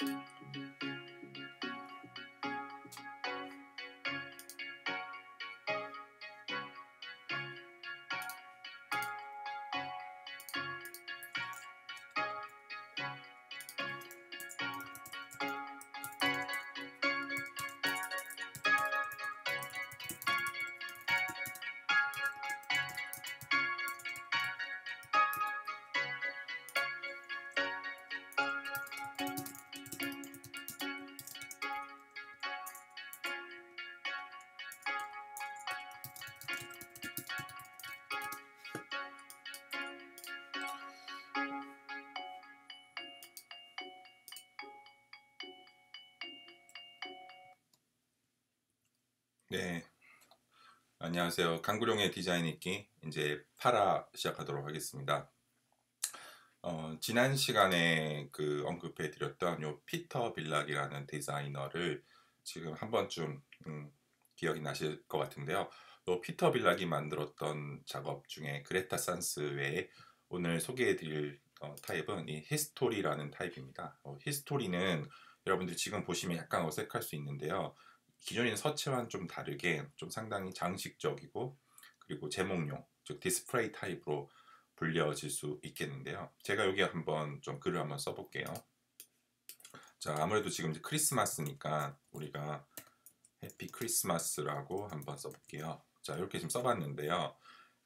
Música 네. 안녕하세요. 강구룡의 디자인 읽기 이제 팔아 시작하도록 하겠습니다. 어, 지난 시간에 그 언급해 드렸던 요 피터 빌락이라는 디자이너를 지금 한 번쯤 음, 기억이 나실 것 같은데요. 요 피터 빌락이 만들었던 작업 중에 그레타 산스 외에 오늘 소개해 드릴 어, 타입은 이 히스토리라는 타입입니다. 어, 히스토리는 여러분들 지금 보시면 약간 어색할 수 있는데요. 기존의 서체와는 좀 다르게 좀 상당히 장식적이고 그리고 제목용 즉 디스플레이 타입으로 불려질 수 있겠는데요. 제가 여기 한번 좀 글을 한번 써볼게요. 자 아무래도 지금 이제 크리스마스니까 우리가 해피 크리스마스라고 한번 써볼게요. 자 이렇게 지금 써봤는데요.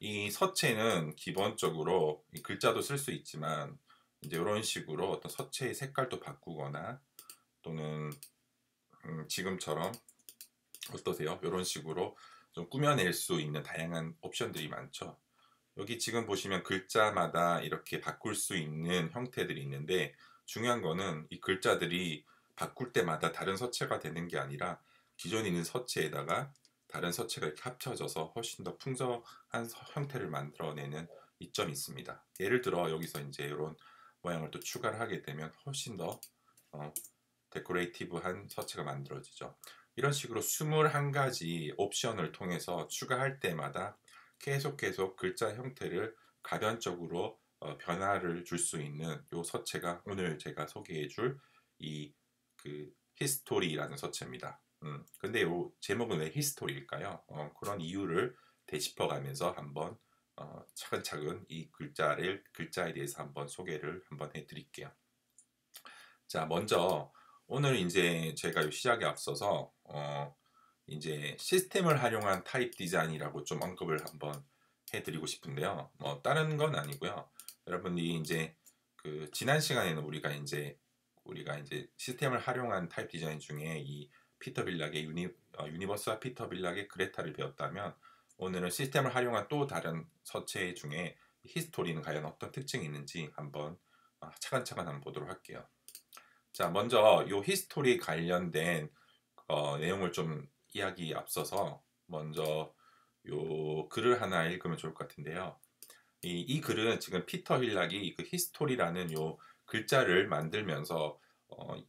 이 서체는 기본적으로 글자도 쓸 수 있지만 이제 이런 식으로 어떤 서체의 색깔도 바꾸거나 또는 음, 지금처럼 어떠세요? 이런 식으로 좀 꾸며낼 수 있는 다양한 옵션들이 많죠. 여기 지금 보시면 글자마다 이렇게 바꿀 수 있는 형태들이 있는데 중요한 거는 이 글자들이 바꿀 때마다 다른 서체가 되는 게 아니라 기존에 있는 서체에다가 다른 서체가 이 합쳐져서 훨씬 더 풍성한 형태를 만들어내는 이점이 있습니다. 예를 들어 여기서 이제 이런 모양을 또 추가를 하게 되면 훨씬 더 어, 데코레이티브한 서체가 만들어지죠. 이런 식으로 21가지 옵션을 통해서 추가할 때마다 계속 계속 글자 형태를 가변적으로 어, 변화를 줄 수 있는 요 서체가 오늘 제가 소개해 줄 이 그 히스토리라는 서체입니다. 음, 근데 요 제목은 왜 히스토리일까요? 어, 그런 이유를 되짚어 가면서 한번 어, 차근차근 이 글자를 글자에 대해서 한번 소개를 한번 해 드릴게요. 자, 먼저 오늘 이제 제가 시작에 앞서서 어, 이제 시스템을 활용한 타입 디자인이라고 좀 언급을 한번 해드리고 싶은데요. 뭐 다른 건 아니고요. 여러분이 이제 그 지난 시간에는 우리가 이제 우리가 이제 시스템을 활용한 타입 디자인 중에 이 피터 빌락의 유니, 어, 유니버스와 피터 빌락의 그레타를 배웠다면 오늘은 시스템을 활용한 또 다른 서체 중에 히스토리는 과연 어떤 특징이 있는지 한번 아, 차근차근 한번 보도록 할게요. 자, 먼저 이 히스토리 관련된 어, 내용을 좀 이야기 앞서서 먼저 요 글을 하나 읽으면 좋을 것 같은데요. 이, 이 글은 지금 피터 힐락이 그 히스토리라는 요 글자를 만들면서 어,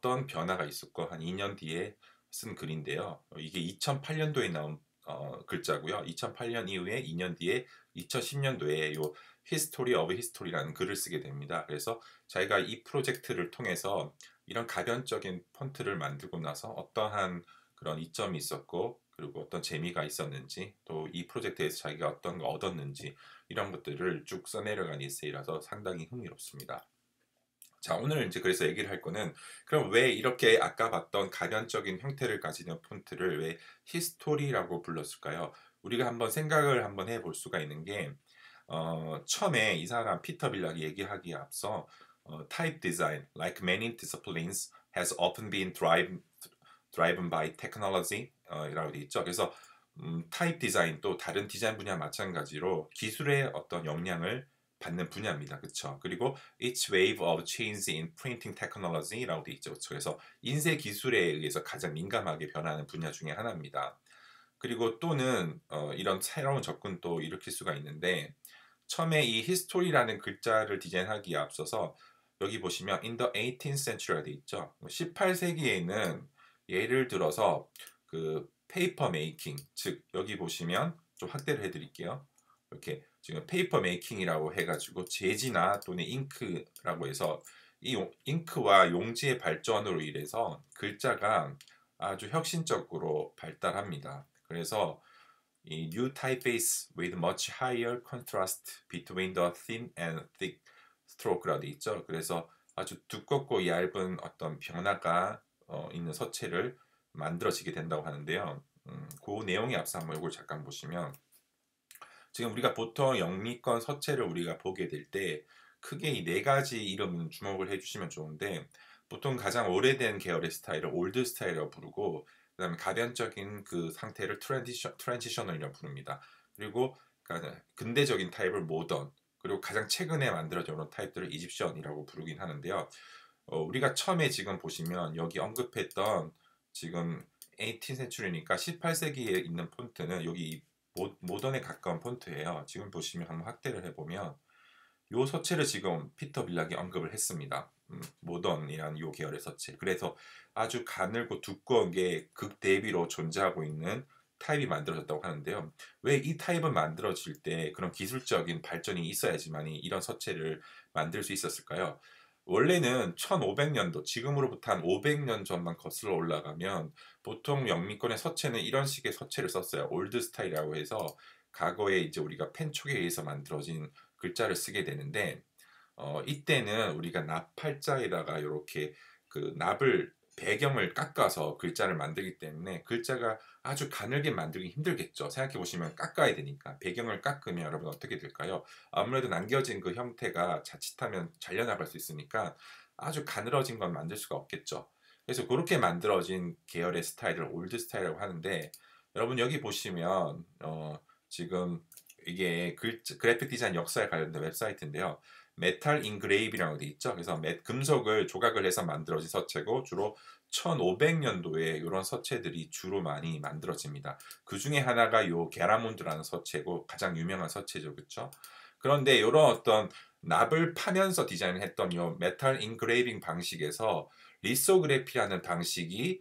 떤 변화가 있었고 한 2년 뒤에 쓴 글인데요. 이게 2008년도에 나온 어, 글자고요. 2008년 이후에 2년 뒤에 2010년도에 요 히스토리 오브 히스토리라는 글을 쓰게 됩니다. 그래서 자기가 이 프로젝트를 통해서 이런 가변적인 폰트를 만들고 나서 어떠한 그런 이점이 있었고 그리고 어떤 재미가 있었는지 또 이 프로젝트에서 자기가 어떤 걸 얻었는지 이런 것들을 쭉 써내려간 에세이라서 상당히 흥미롭습니다. 자 오늘 이제 그래서 얘기를 할 거는 그럼 왜 이렇게 아까 봤던 가변적인 형태를 가지는 폰트를 왜 히스토리라고 불렀을까요? 우리가 한번 생각을 한번 해 볼 수가 있는 게 어, 처음에 이 사람 피터 빌락이 얘기하기에 앞서 uh, type design, like many disciplines, has often been driven, driven by technology 어, uh, 라고돼 있죠. 그래서 음, 타입 디자인 또 다른 디자인 분야 마찬가지로 기술의 어떤 영향을 받는 분야입니다. 그렇죠? 그리고 each wave of change in printing technology라고 돼 있죠. 그렇 그래서 인쇄 기술에 의해서 가장 민감하게 변하는 분야 중에 하나입니다. 그리고 또는 어, 이런 새로운 접근도 일으킬 수가 있는데 처음에 이 히스토리라는 글자를 디자인하기에 앞서서 여기 보시면 in the 18th c e n t u r y 돼 있죠. 18세기에는 예를 들어서 그 페이퍼 메이킹 즉 여기 보시면 좀 확대를 해드릴게요. 이렇게 지금 페이퍼 메이킹이라고 해가지고 재지나 또는 잉크라고 해서 이 잉크와 용지의 발전으로 인해서 글자가 아주 혁신적으로 발달합니다. 그래서 이 new typeface with much higher contrast between the thin and thick 스트로크라도 있죠. 그래서 아주 두껍고 얇은 어떤 변화가 어, 있는 서체를 만들어지게 된다고 하는데요. 음, 그 내용에 앞서 한번 이걸 잠깐 보시면 지금 우리가 보통 영미권 서체를 우리가 보게 될 때 크게 이 네 가지 이름 주목을 해주시면 좋은데 보통 가장 오래된 계열의 스타일을 올드 스타일이라고 부르고 그다음에 가변적인 그 상태를 트랜지션 트랜지셔널이라고 부릅니다. 그리고 그러니까 근대적인 타입을 모던 그리고 가장 최근에 만들어져 온타이틀을 이집션이라고 부르긴 하는데요. 어, 우리가 처음에 지금 보시면 여기 언급했던 지금 1 8세출이니까 18세기에 있는 폰트는 여기 모, 던에 가까운 폰트예요. 지금 보시면 한번 확대를 해보면 요 서체를 지금 피터 빌락이 언급을 했습니다. 음, 모던이라는요 계열의 서체. 그래서 아주 가늘고 두꺼운 게 극대비로 존재하고 있는 타입이 만들어졌다고 하는데요. 왜 이 타입은 만들어질 때 그런 기술적인 발전이 있어야지만이 이런 서체를 만들 수 있었을까요? 원래는 1500년도, 지금으로부터 한 500년 전만 거슬러 올라가면 보통 영미권의 서체는 이런 식의 서체를 썼어요. 올드 스타일이라고 해서 과거에 이제 우리가 펜촉에 의해서 만들어진 글자를 쓰게 되는데 어, 이때는 우리가 나팔자에다가 이렇게 그 납을 배경을 깎아서 글자를 만들기 때문에 글자가 아주 가늘게 만들기 힘들겠죠. 생각해 보시면 깎아야 되니까 배경을 깎으면 여러분 어떻게 될까요? 아무래도 남겨진 그 형태가 자칫하면 잘려나갈 수 있으니까 아주 가늘어진 건 만들 수가 없겠죠. 그래서 그렇게 만들어진 계열의 스타일을 올드 스타일이라고 하는데 여러분 여기 보시면 어 지금 이게 글 그래픽 디자인 역사에 관련된 웹사이트인데요. 메탈 인그레이브라고 돼 있죠. 그래서 금속을 조각을 해서 만들어진 서체고 주로 1500년도에 이런 서체들이 주로 많이 만들어집니다. 그 중에 하나가 요 게라몬드라는 서체고 가장 유명한 서체죠. 그렇죠? 그런데 이런 어떤 납을 파면서 디자인을 했던 요 메탈 인그레이빙 방식에서 리소그래피라는 방식이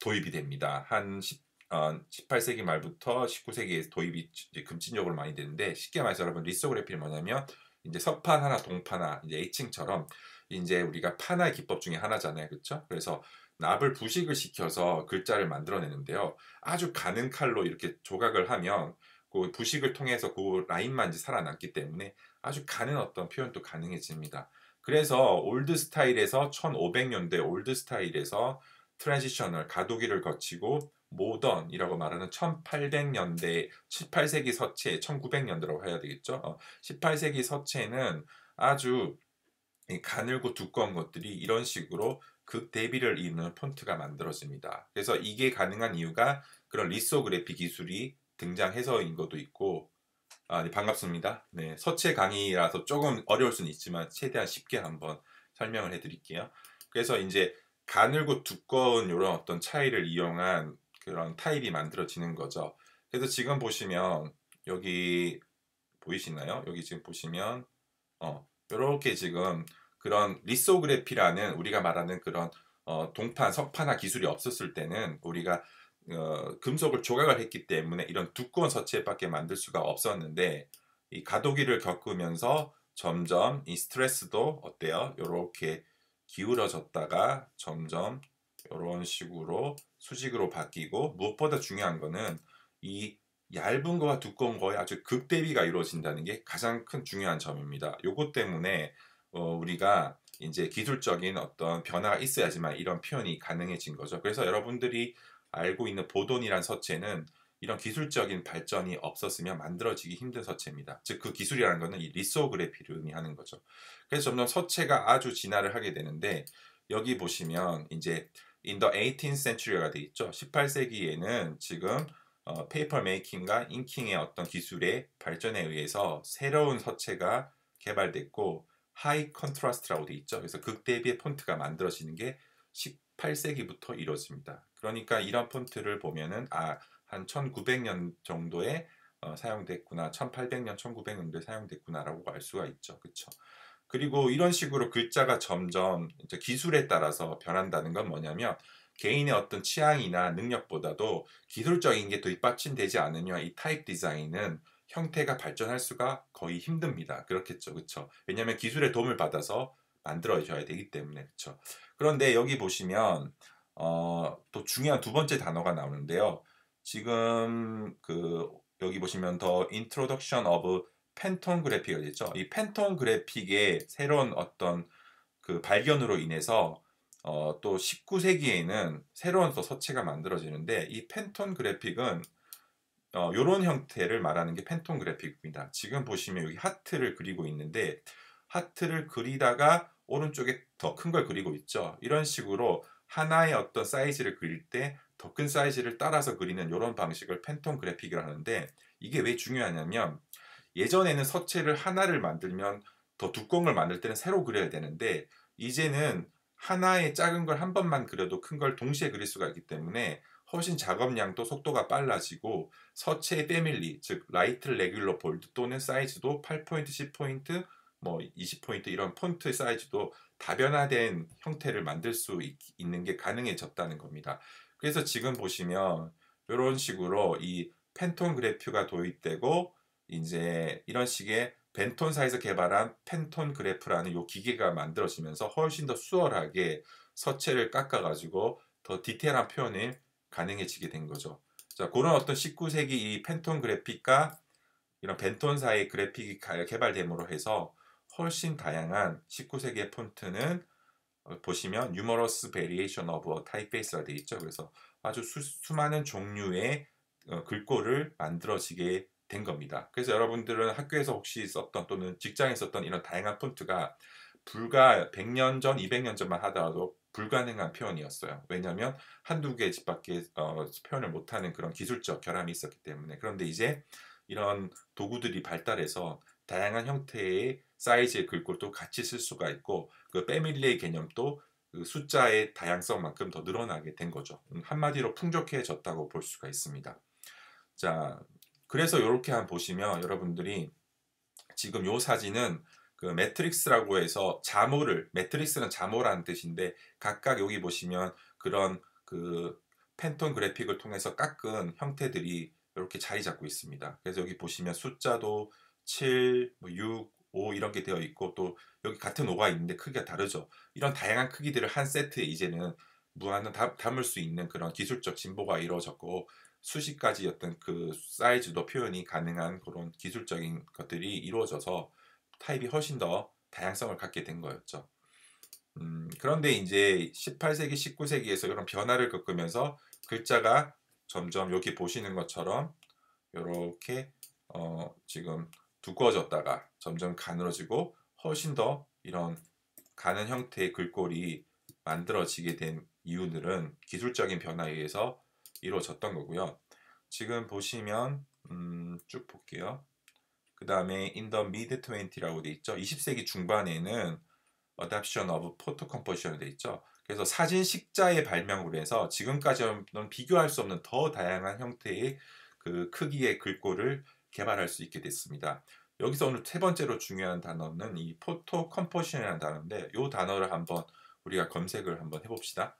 도입이 됩니다. 한 10, 어, 18세기 말부터 19세기에 도입이 금진적으로 많이 되는데 쉽게 말해서 여러분 리소그래피는 뭐냐면 이제 서판하나 동판하 이제 에칭처럼 이제 우리가 판화 기법 중에 하나잖아요. 그렇죠? 그래서 납을 부식을 시켜서 글자를 만들어내는데요. 아주 가는 칼로 이렇게 조각을 하면 그 부식을 통해서 그 라인만 이제 살아남기 때문에 아주 가는 어떤 표현도 가능해집니다. 그래서 올드 스타일에서 1500년대 올드 스타일에서 트랜지셔널 가도기를 거치고 모던이라고 말하는 1800년대 18세기 서체 1900년대라고 해야 되겠죠. 어, 18세기 서체는 아주 가늘고 두꺼운 것들이 이런 식으로 극 그 대비를 이루는 폰트가 만들어집니다. 그래서 이게 가능한 이유가 그런 리소그래피 기술이 등장해서인 것도 있고 아, 네, 반갑습니다. 네, 서체 강의라서 조금 어려울 수는 있지만 최대한 쉽게 한번 설명을 해드릴게요. 그래서 이제 가늘고 두꺼운 이런 어떤 차이를 이용한 그런 타입이 만들어지는 거죠. 그래서 지금 보시면 여기 보이시나요? 여기 지금 보시면 어, 이렇게 지금 그런 리소그래피라는 우리가 말하는 그런 어, 동판, 석판화 기술이 없었을 때는 우리가 어, 금속을 조각을 했기 때문에 이런 두꺼운 서체밖에 만들 수가 없었는데 이 가도기를 겪으면서 점점 이 스트레스도 어때요? 이렇게 기울어졌다가 점점 이런 식으로 수직으로 바뀌고 무엇보다 중요한 거는 이 얇은 거와 두꺼운 거의 아주 극대비가 이루어진다는 게 가장 큰 중요한 점입니다. 요것 때문에 어, 우리가 이제 기술적인 어떤 변화가 있어야지만 이런 표현이 가능해진 거죠. 그래서 여러분들이 알고 있는 보돈이란 서체는 이런 기술적인 발전이 없었으면 만들어지기 힘든 서체입니다. 즉 그 기술이라는 것은 이 리소그래피를 의미하는 거죠. 그래서 점점 서체가 아주 진화를 하게 되는데 여기 보시면 이제 in the 18th century가 돼 있죠. 18세기에는 지금 어, 페이퍼 메이킹과 인킹의 어떤 기술의 발전에 의해서 새로운 서체가 개발됐고 하이 컨트라스트라고 돼 있죠. 그래서 극 대비의 폰트가 만들어지는 게 18세기부터 이루어집니다. 그러니까 이런 폰트를 보면은 아 한 1900년 정도에 어, 사용됐구나, 1800년, 1900년도에 사용됐구나라고 알 수가 있죠. 그렇죠? 그리고 이런 식으로 글자가 점점 기술에 따라서 변한다는 건 뭐냐면 개인의 어떤 취향이나 능력보다도 기술적인 게 뒷받침되지 않으면 이 타입 디자인은 형태가 발전할 수가 거의 힘듭니다. 그렇겠죠. 그렇죠. 왜냐하면 기술의 도움을 받아서 만들어져야 되기 때문에 그렇죠. 그런데 여기 보시면 어, 또 중요한 두 번째 단어가 나오는데요. 지금 그 여기 보시면 더 introduction of 팬톤 그래픽이었죠. 이 팬톤 그래픽의 새로운 어떤 그 발견으로 인해서 어, 또 19세기에는 새로운 또 서체가 만들어지는데 이 팬톤 그래픽은 어, 요런 형태를 말하는 게 팬톤 그래픽입니다. 지금 보시면 여기 하트를 그리고 있는데 하트를 그리다가 오른쪽에 더 큰 걸 그리고 있죠. 이런 식으로 하나의 어떤 사이즈를 그릴 때 더 큰 사이즈를 따라서 그리는 이런 방식을 팬톤 그래픽이라 하는데 이게 왜 중요하냐면 예전에는 서체를 하나를 만들면 더 두꺼운 걸 만들 때는 새로 그려야 되는데 이제는 하나의 작은 걸 한 번만 그려도 큰 걸 동시에 그릴 수가 있기 때문에 훨씬 작업량도 속도가 빨라지고 서체의 패밀리 즉 라이트 레귤러 볼드 또는 사이즈도 8포인트, 10포인트, 뭐 20포인트 이런 폰트 의 사이즈도 다변화된 형태를 만들 수 있, 있는 게 가능해졌다는 겁니다. 그래서 지금 보시면 이런 식으로 이 팬톤 그래프가 도입되고 이제 이런 식의 벤톤사에서 개발한 펜톤 그래프라는 요 기계가 만들어지면서 훨씬 더 수월하게 서체를 깎아가지고 더 디테일한 표현이 가능해지게 된 거죠. 자, 그런 어떤 19세기 이 펜톤 그래픽과 이런 벤톤사의 그래픽이 개발됨으로 해서 훨씬 다양한 19세기의 폰트는 어, 보시면 유머러스 베리에이션 오브 타 a 페이스가 되어 있죠. 그래서 아주 수, 많은 종류의 어, 글꼴을 만들어지게 된 겁니다. 그래서 여러분들은 학교에서 혹시 썼던 또는 직장에 썼던 이런 다양한 폰트가 불가 100년 전, 200년 전만 하더라도 불가능한 표현이었어요. 왜냐하면 한두 개의 집밖에 어, 표현을 못하는 그런 기술적 결함이 있었기 때문에 그런데 이제 이런 도구들이 발달해서 다양한 형태의 사이즈의 글꼴도 같이 쓸 수가 있고 그 패밀리의 개념도 그 숫자의 다양성만큼 더 늘어나게 된 거죠. 음, 한마디로 풍족해졌다고 볼 수가 있습니다. 자, 그래서 이렇게 한 보시면 여러분들이 지금 요 사진은 그 매트릭스라고 해서 자모를 매트릭스는 자모라는 뜻인데 각각 여기 보시면 그런 그 팬톤 그래픽을 통해서 깎은 형태들이 이렇게 자리 잡고 있습니다. 그래서 여기 보시면 숫자도 7, 6, 5 이런 게 되어 있고 또 여기 같은 5가 있는데 크기가 다르죠. 이런 다양한 크기들을 한 세트에 이제는 무한을 담을 수 있는 그런 기술적 진보가 이루어졌고 수십 가지 어떤 그 사이즈도 표현이 가능한 그런 기술적인 것들이 이루어져서 타입이 훨씬 더 다양성을 갖게 된 거였죠. 음, 그런데 이제 18세기, 19세기에서 이런 변화를 겪으면서 글자가 점점 여기 보시는 것처럼 이렇게 어, 지금 두꺼워졌다가 점점 가늘어지고 훨씬 더 이런 가는 형태의 글꼴이 만들어지게 된 이유들은 기술적인 변화에 의해서 이루어졌던 거고요. 지금 보시면 음, 쭉 볼게요. 그 다음에 in the mid 20라고 돼 있죠. 20세기 중반에는 adoption of photo composition 돼 있죠. 그래서 사진 식자의 발명으로 해서 지금까지는 비교할 수 없는 더 다양한 형태의 그 크기의 글꼴을 개발할 수 있게 됐습니다. 여기서 오늘 세 번째로 중요한 단어는 이 포토 컴포지션이라는 단어인데 이 단어를 한번 우리가 검색을 한번 해봅시다.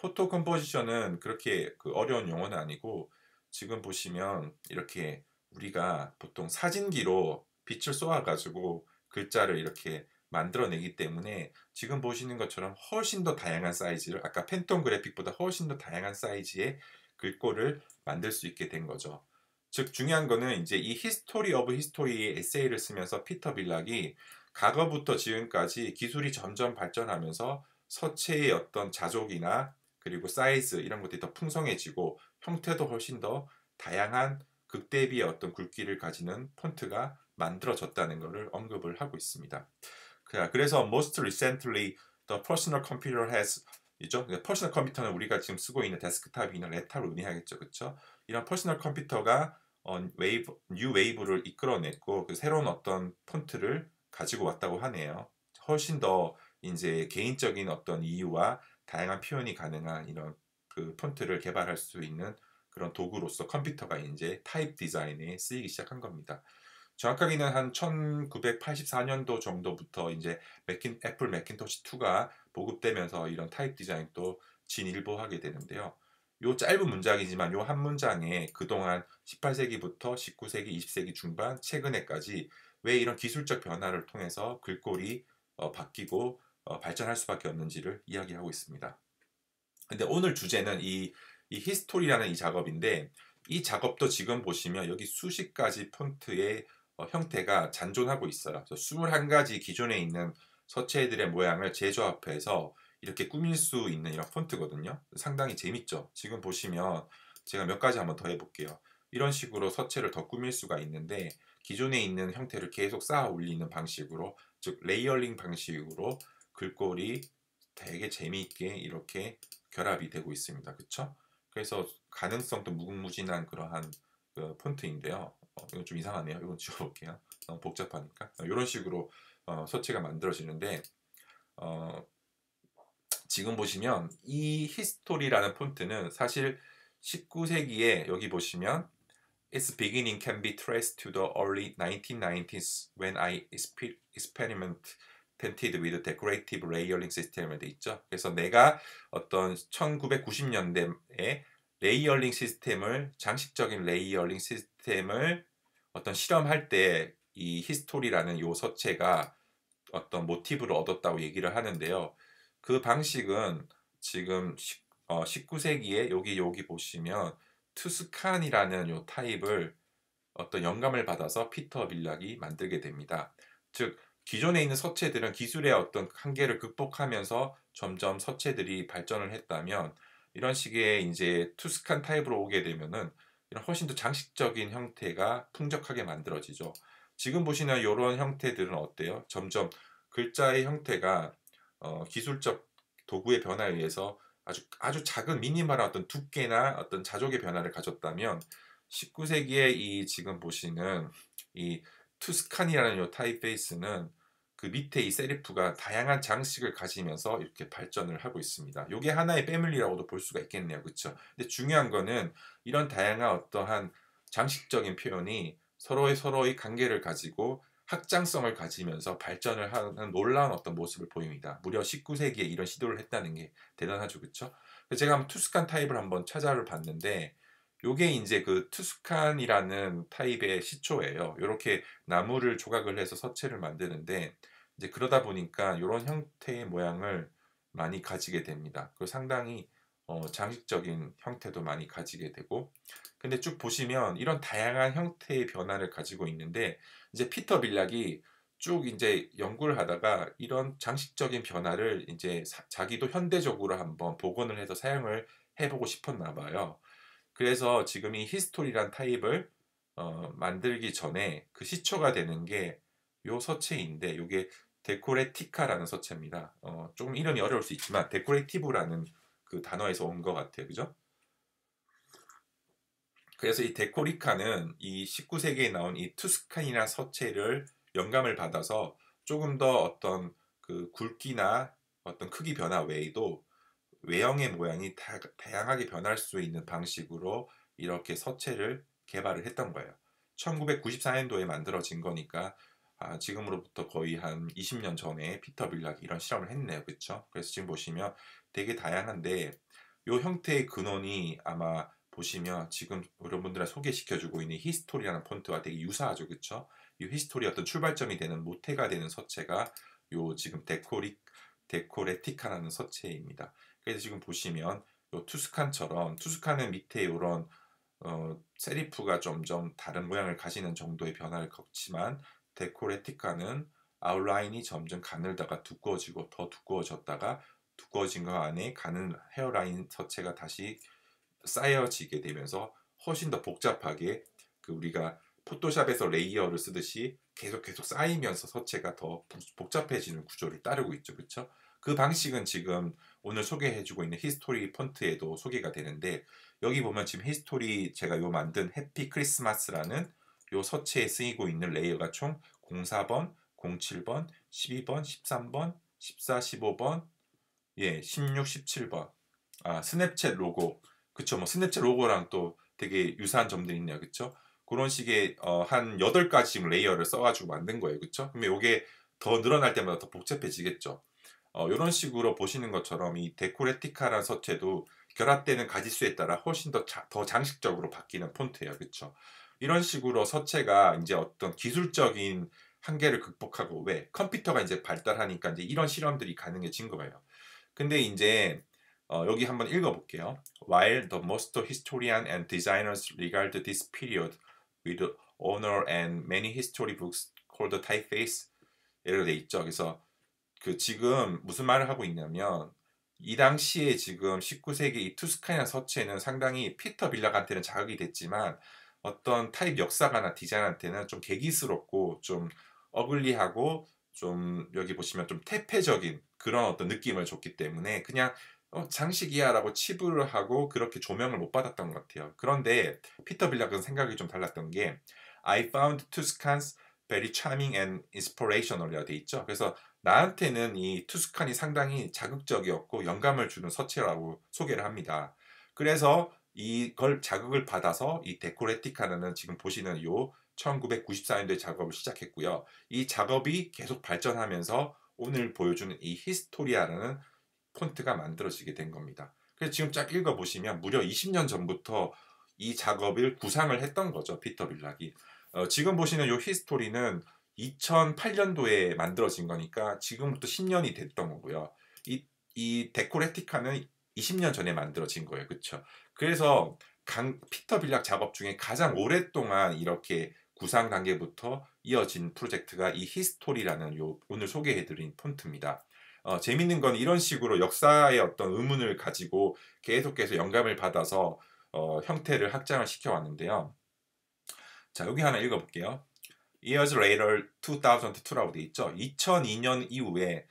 포토 컴포지션은 그렇게 그 어려운 용어는 아니고 지금 보시면 이렇게 우리가 보통 사진기로 빛을 쏘아가지고 글자를 이렇게 만들어내기 때문에 지금 보시는 것처럼 훨씬 더 다양한 사이즈를 아까 팬톤 그래픽보다 훨씬 더 다양한 사이즈의 글꼴을 만들 수 있게 된 거죠. 즉 중요한 거는 이제 이 히스토리 오브 히스토리의 에세이를 쓰면서 피터 빌락이 과거부터 지금까지 기술이 점점 발전하면서 서체의 어떤 자족이나 그리고 사이즈 이런 것들이 더 풍성해지고 형태도 훨씬 더 다양한 극대비의 어떤 굵기를 가지는 폰트가 만들어졌다는 것을 언급을 하고 있습니다. 그래서 most recently the personal computer has 이죠? 퍼스널 컴퓨터는 우리가 지금 쓰고 있는 데스크탑이나 레타로 의미하겠죠, 그렇죠? 이런 퍼스널 컴퓨터가 어, 웨이브, 뉴 웨이브를 이끌어냈고 그 새로운 어떤 폰트를 가지고 왔다고 하네요. 훨씬 더 이제 개인적인 어떤 이유와 다양한 표현이 가능한 이런 그 폰트를 개발할 수 있는 그런 도구로서 컴퓨터가 이제 타입 디자인에 쓰이기 시작한 겁니다. 정확하게는 한 1984년도 정도부터 이제 맥킨, 애플 맥킨토시 2가 보급되면서 이런 타입 디자인도 진일보하게 되는데요. 요 짧은 문장이지만 요한 문장에 그동안 18세기부터 19세기, 20세기 중반 최근에까지 왜 이런 기술적 변화를 통해서 글꼴이 어, 바뀌고 어, 발전할 수밖에 없는지를 이야기하고 있습니다. 근데 오늘 주제는 이, 이 히스토리라는 이 작업인데 이 작업도 지금 보시면 여기 수십 가지 폰트의 어, 형태가 잔존하고 있어요. 21가지 기존에 있는 서체들의 모양을 재조합해서 이렇게 꾸밀 수 있는 이런 폰트거든요. 상당히 재밌죠. 지금 보시면 제가 몇 가지 한번 더 해볼게요. 이런 식으로 서체를 더 꾸밀 수가 있는데 기존에 있는 형태를 계속 쌓아 올리는 방식으로 즉 레이어링 방식으로 글꼴이 되게 재미있게 이렇게 결합이 되고 있습니다. 그쵸? 그래서 가능성도 무궁무진한 그러한 그 폰트인데요. 어, 이건 좀 이상하네요. 이건 지워볼게요. 너무 복잡하니까. 이런 어, 식으로 어, 서체가 만들어지는데 어, 지금 보시면 이 히스토리라는 폰트는 사실 19세기에 여기 보시면 Its beginning can be traced to the early 1990s when I experiment 텐티드 위드 데코레이티브 레이어링 시스템에 돼 있죠. 그래서 내가 어떤 1990년대에 레이어링 시스템을 장식적인 레이어링 시스템을 어떤 실험할 때 이 히스토리라는 요 서체가 어떤 모티브를 얻었다고 얘기를 하는데요. 그 방식은 지금 19세기에 어, 여기 여기 보시면 투스칸이라는 요 타입을 어떤 영감을 받아서 피터 빌락이 만들게 됩니다. 즉 기존에 있는 서체들은 기술의 어떤 한계를 극복하면서 점점 서체들이 발전을 했다면 이런 식의 이제 투스칸 타입으로 오게 되면은 이런 훨씬 더 장식적인 형태가 풍족하게 만들어지죠. 지금 보시는 이런 형태들은 어때요? 점점 글자의 형태가 어, 기술적 도구의 변화에 의해서 아주 아주 작은 미니멀한 어떤 두께나 어떤 자족의 변화를 가졌다면 1 9세기에이 지금 보시는 이 투스칸이라는 요타입페이스는 그 밑에 이 세리프가 다양한 장식을 가지면서 이렇게 발전을 하고 있습니다. 이게 하나의 패밀리라고도 볼 수가 있겠네요. 그렇죠? 근데 중요한 거는 이런 다양한 어떠한 장식적인 표현이 서로의 서로의 관계를 가지고 확장성을 가지면서 발전을 하는 놀라운 어떤 모습을 보입니다. 무려 19세기에 이런 시도를 했다는 게 대단하죠. 그렇죠? 제가 한번 투스칸 타입을 한번 찾아를 봤는데 요게 이제 그 투스칸이라는 타입의 시초예요. 이렇게 나무를 조각을 해서 서체를 만드는데 이제 그러다 보니까 요런 형태의 모양을 많이 가지게 됩니다. 그 상당히 어, 장식적인 형태도 많이 가지게 되고 근데 쭉 보시면 이런 다양한 형태의 변화를 가지고 있는데 이제 피터 빌락이 쭉 이제 연구를 하다가 이런 장식적인 변화를 이제 사, 자기도 현대적으로 한번 복원을 해서 사용을 해보고 싶었나 봐요. 그래서 지금 이 히스토리란 타입을 어, 만들기 전에 그 시초가 되는 게 요 서체인데 요게 데코레티카라는 서체입니다. 어, 조금 이름이 어려울 수 있지만 데코레티브라는 그 단어에서 온 것 같아요. 그죠? 그래서 이 데코리카는 이 19세기에 나온 이 투스칸이나 서체를 영감을 받아서 조금 더 어떤 그 굵기나 어떤 크기 변화 외에도 외형의 모양이 다, 다양하게 변할 수 있는 방식으로 이렇게 서체를 개발을 했던 거예요. 1994년도에 만들어진 거니까 아, 지금으로부터 거의 한 20년 전에 피터 빌락이 이런 실험을 했네요. 그렇죠? 그래서 지금 보시면 되게 다양한데 이 형태의 근원이 아마 보시면 지금 여러분들을 소개시켜주고 있는 히스토리라는 폰트와 되게 유사하죠. 그렇죠? 이 히스토리 어떤 출발점이 되는 모태가 되는 서체가 요 지금 데코릭 데코레티카라는 서체입니다. 그래서 지금 보시면 요 투스칸처럼 투스칸은 밑에 이런 어, 세리프가 점점 다른 모양을 가지는 정도의 변화를 겪지만 데코레티카는 아웃라인이 점점 가늘다가 두꺼워지고 더 두꺼워졌다가 두꺼워진 것 안에 가는 헤어라인 서체가 다시 쌓여지게 되면서 훨씬 더 복잡하게 그 우리가 포토샵에서 레이어를 쓰듯이 계속 계속 쌓이면서 서체가 더 복잡해지는 구조를 따르고 있죠. 그렇죠? 그 방식은 지금 오늘 소개해주고 있는 히스토리 폰트에도 소개가 되는데 여기 보면 지금 히스토리 제가 요 만든 해피 크리스마스라는 요 서체에 쓰이고 있는 레이어가 총 04번, 07번, 12번, 13번, 14, 15번, 예, 16, 17번. 아, 스냅챗 로고. 그쵸, 뭐 스냅챗 로고랑 또 되게 유사한 점들이 있네요. 그쵸? 그런 식의 어, 한 8가지 레이어를 써가지고 만든 거예요. 그쵸? 그러요게더 늘어날 때마다 더 복잡해지겠죠. 어, 이런 식으로 보시는 것처럼 이 데코레티카라는 서체도 결합되는 가지수에 따라 훨씬 더, 자, 더 장식적으로 바뀌는 폰트예요. 그렇죠? 이런 식으로 서체가 이제 어떤 기술적인 한계를 극복하고 왜 컴퓨터가 이제 발달하니까 이제 이런 실험들이 가능해진 거예요. 근데 이제 어, 여기 한번 읽어볼게요. While the most historian and designers regard this period with honor and many history books called typeface 예를 돼 있죠. 그래서 그 지금 무슨 말을 하고 있냐면 이 당시에 지금 19세기 투스카니아 서체는 상당히 피터 빌라한테는 자극이 됐지만 어떤 타입 역사가나 디자인한테는 좀 개기스럽고 좀 어글리하고 좀 여기 보시면 좀 태폐적인 그런 어떤 느낌을 줬기 때문에 그냥 어, 장식이야라고 치부를 하고 그렇게 조명을 못 받았던 것 같아요. 그런데 피터 빌락은 생각이 좀 달랐던 게 I found Tuscans very charming and inspirational이라 돼 있죠. 그래서 나한테는 이 투스칸이 상당히 자극적이었고 영감을 주는 서체라고 소개를 합니다. 그래서 이걸 자극을 받아서 이 데코레티카라는 지금 보시는 요 1994년도에 작업을 시작했고요. 이 작업이 계속 발전하면서 오늘 보여주는 이 히스토리아라는 폰트가 만들어지게 된 겁니다. 그래서 지금 쫙 읽어보시면 무려 20년 전부터 이 작업을 구상을 했던 거죠. 피터 빌락이. 어, 지금 보시는 이 히스토리는 2008년도에 만들어진 거니까 지금부터 10년이 됐던 거고요. 이, 이 데코레티카는 20년 전에 만들어진 거예요. 그쵸 그래서 강, 피터 빌락 작업 중에 가장 오랫동안 이렇게 구상 단계부터 이어진 프로젝트가 이 히스토리라는 요 오늘 소개해드린 폰트입니다. 어, 재밌는 건 이런 식으로 역사의 어떤 의문을 가지고 계속해서 영감을 받아서 어, 형태를 확장을 시켜왔는데요. 자 여기 하나 읽어볼게요. Years Later 2002라고 돼 있죠. 2002년 이후에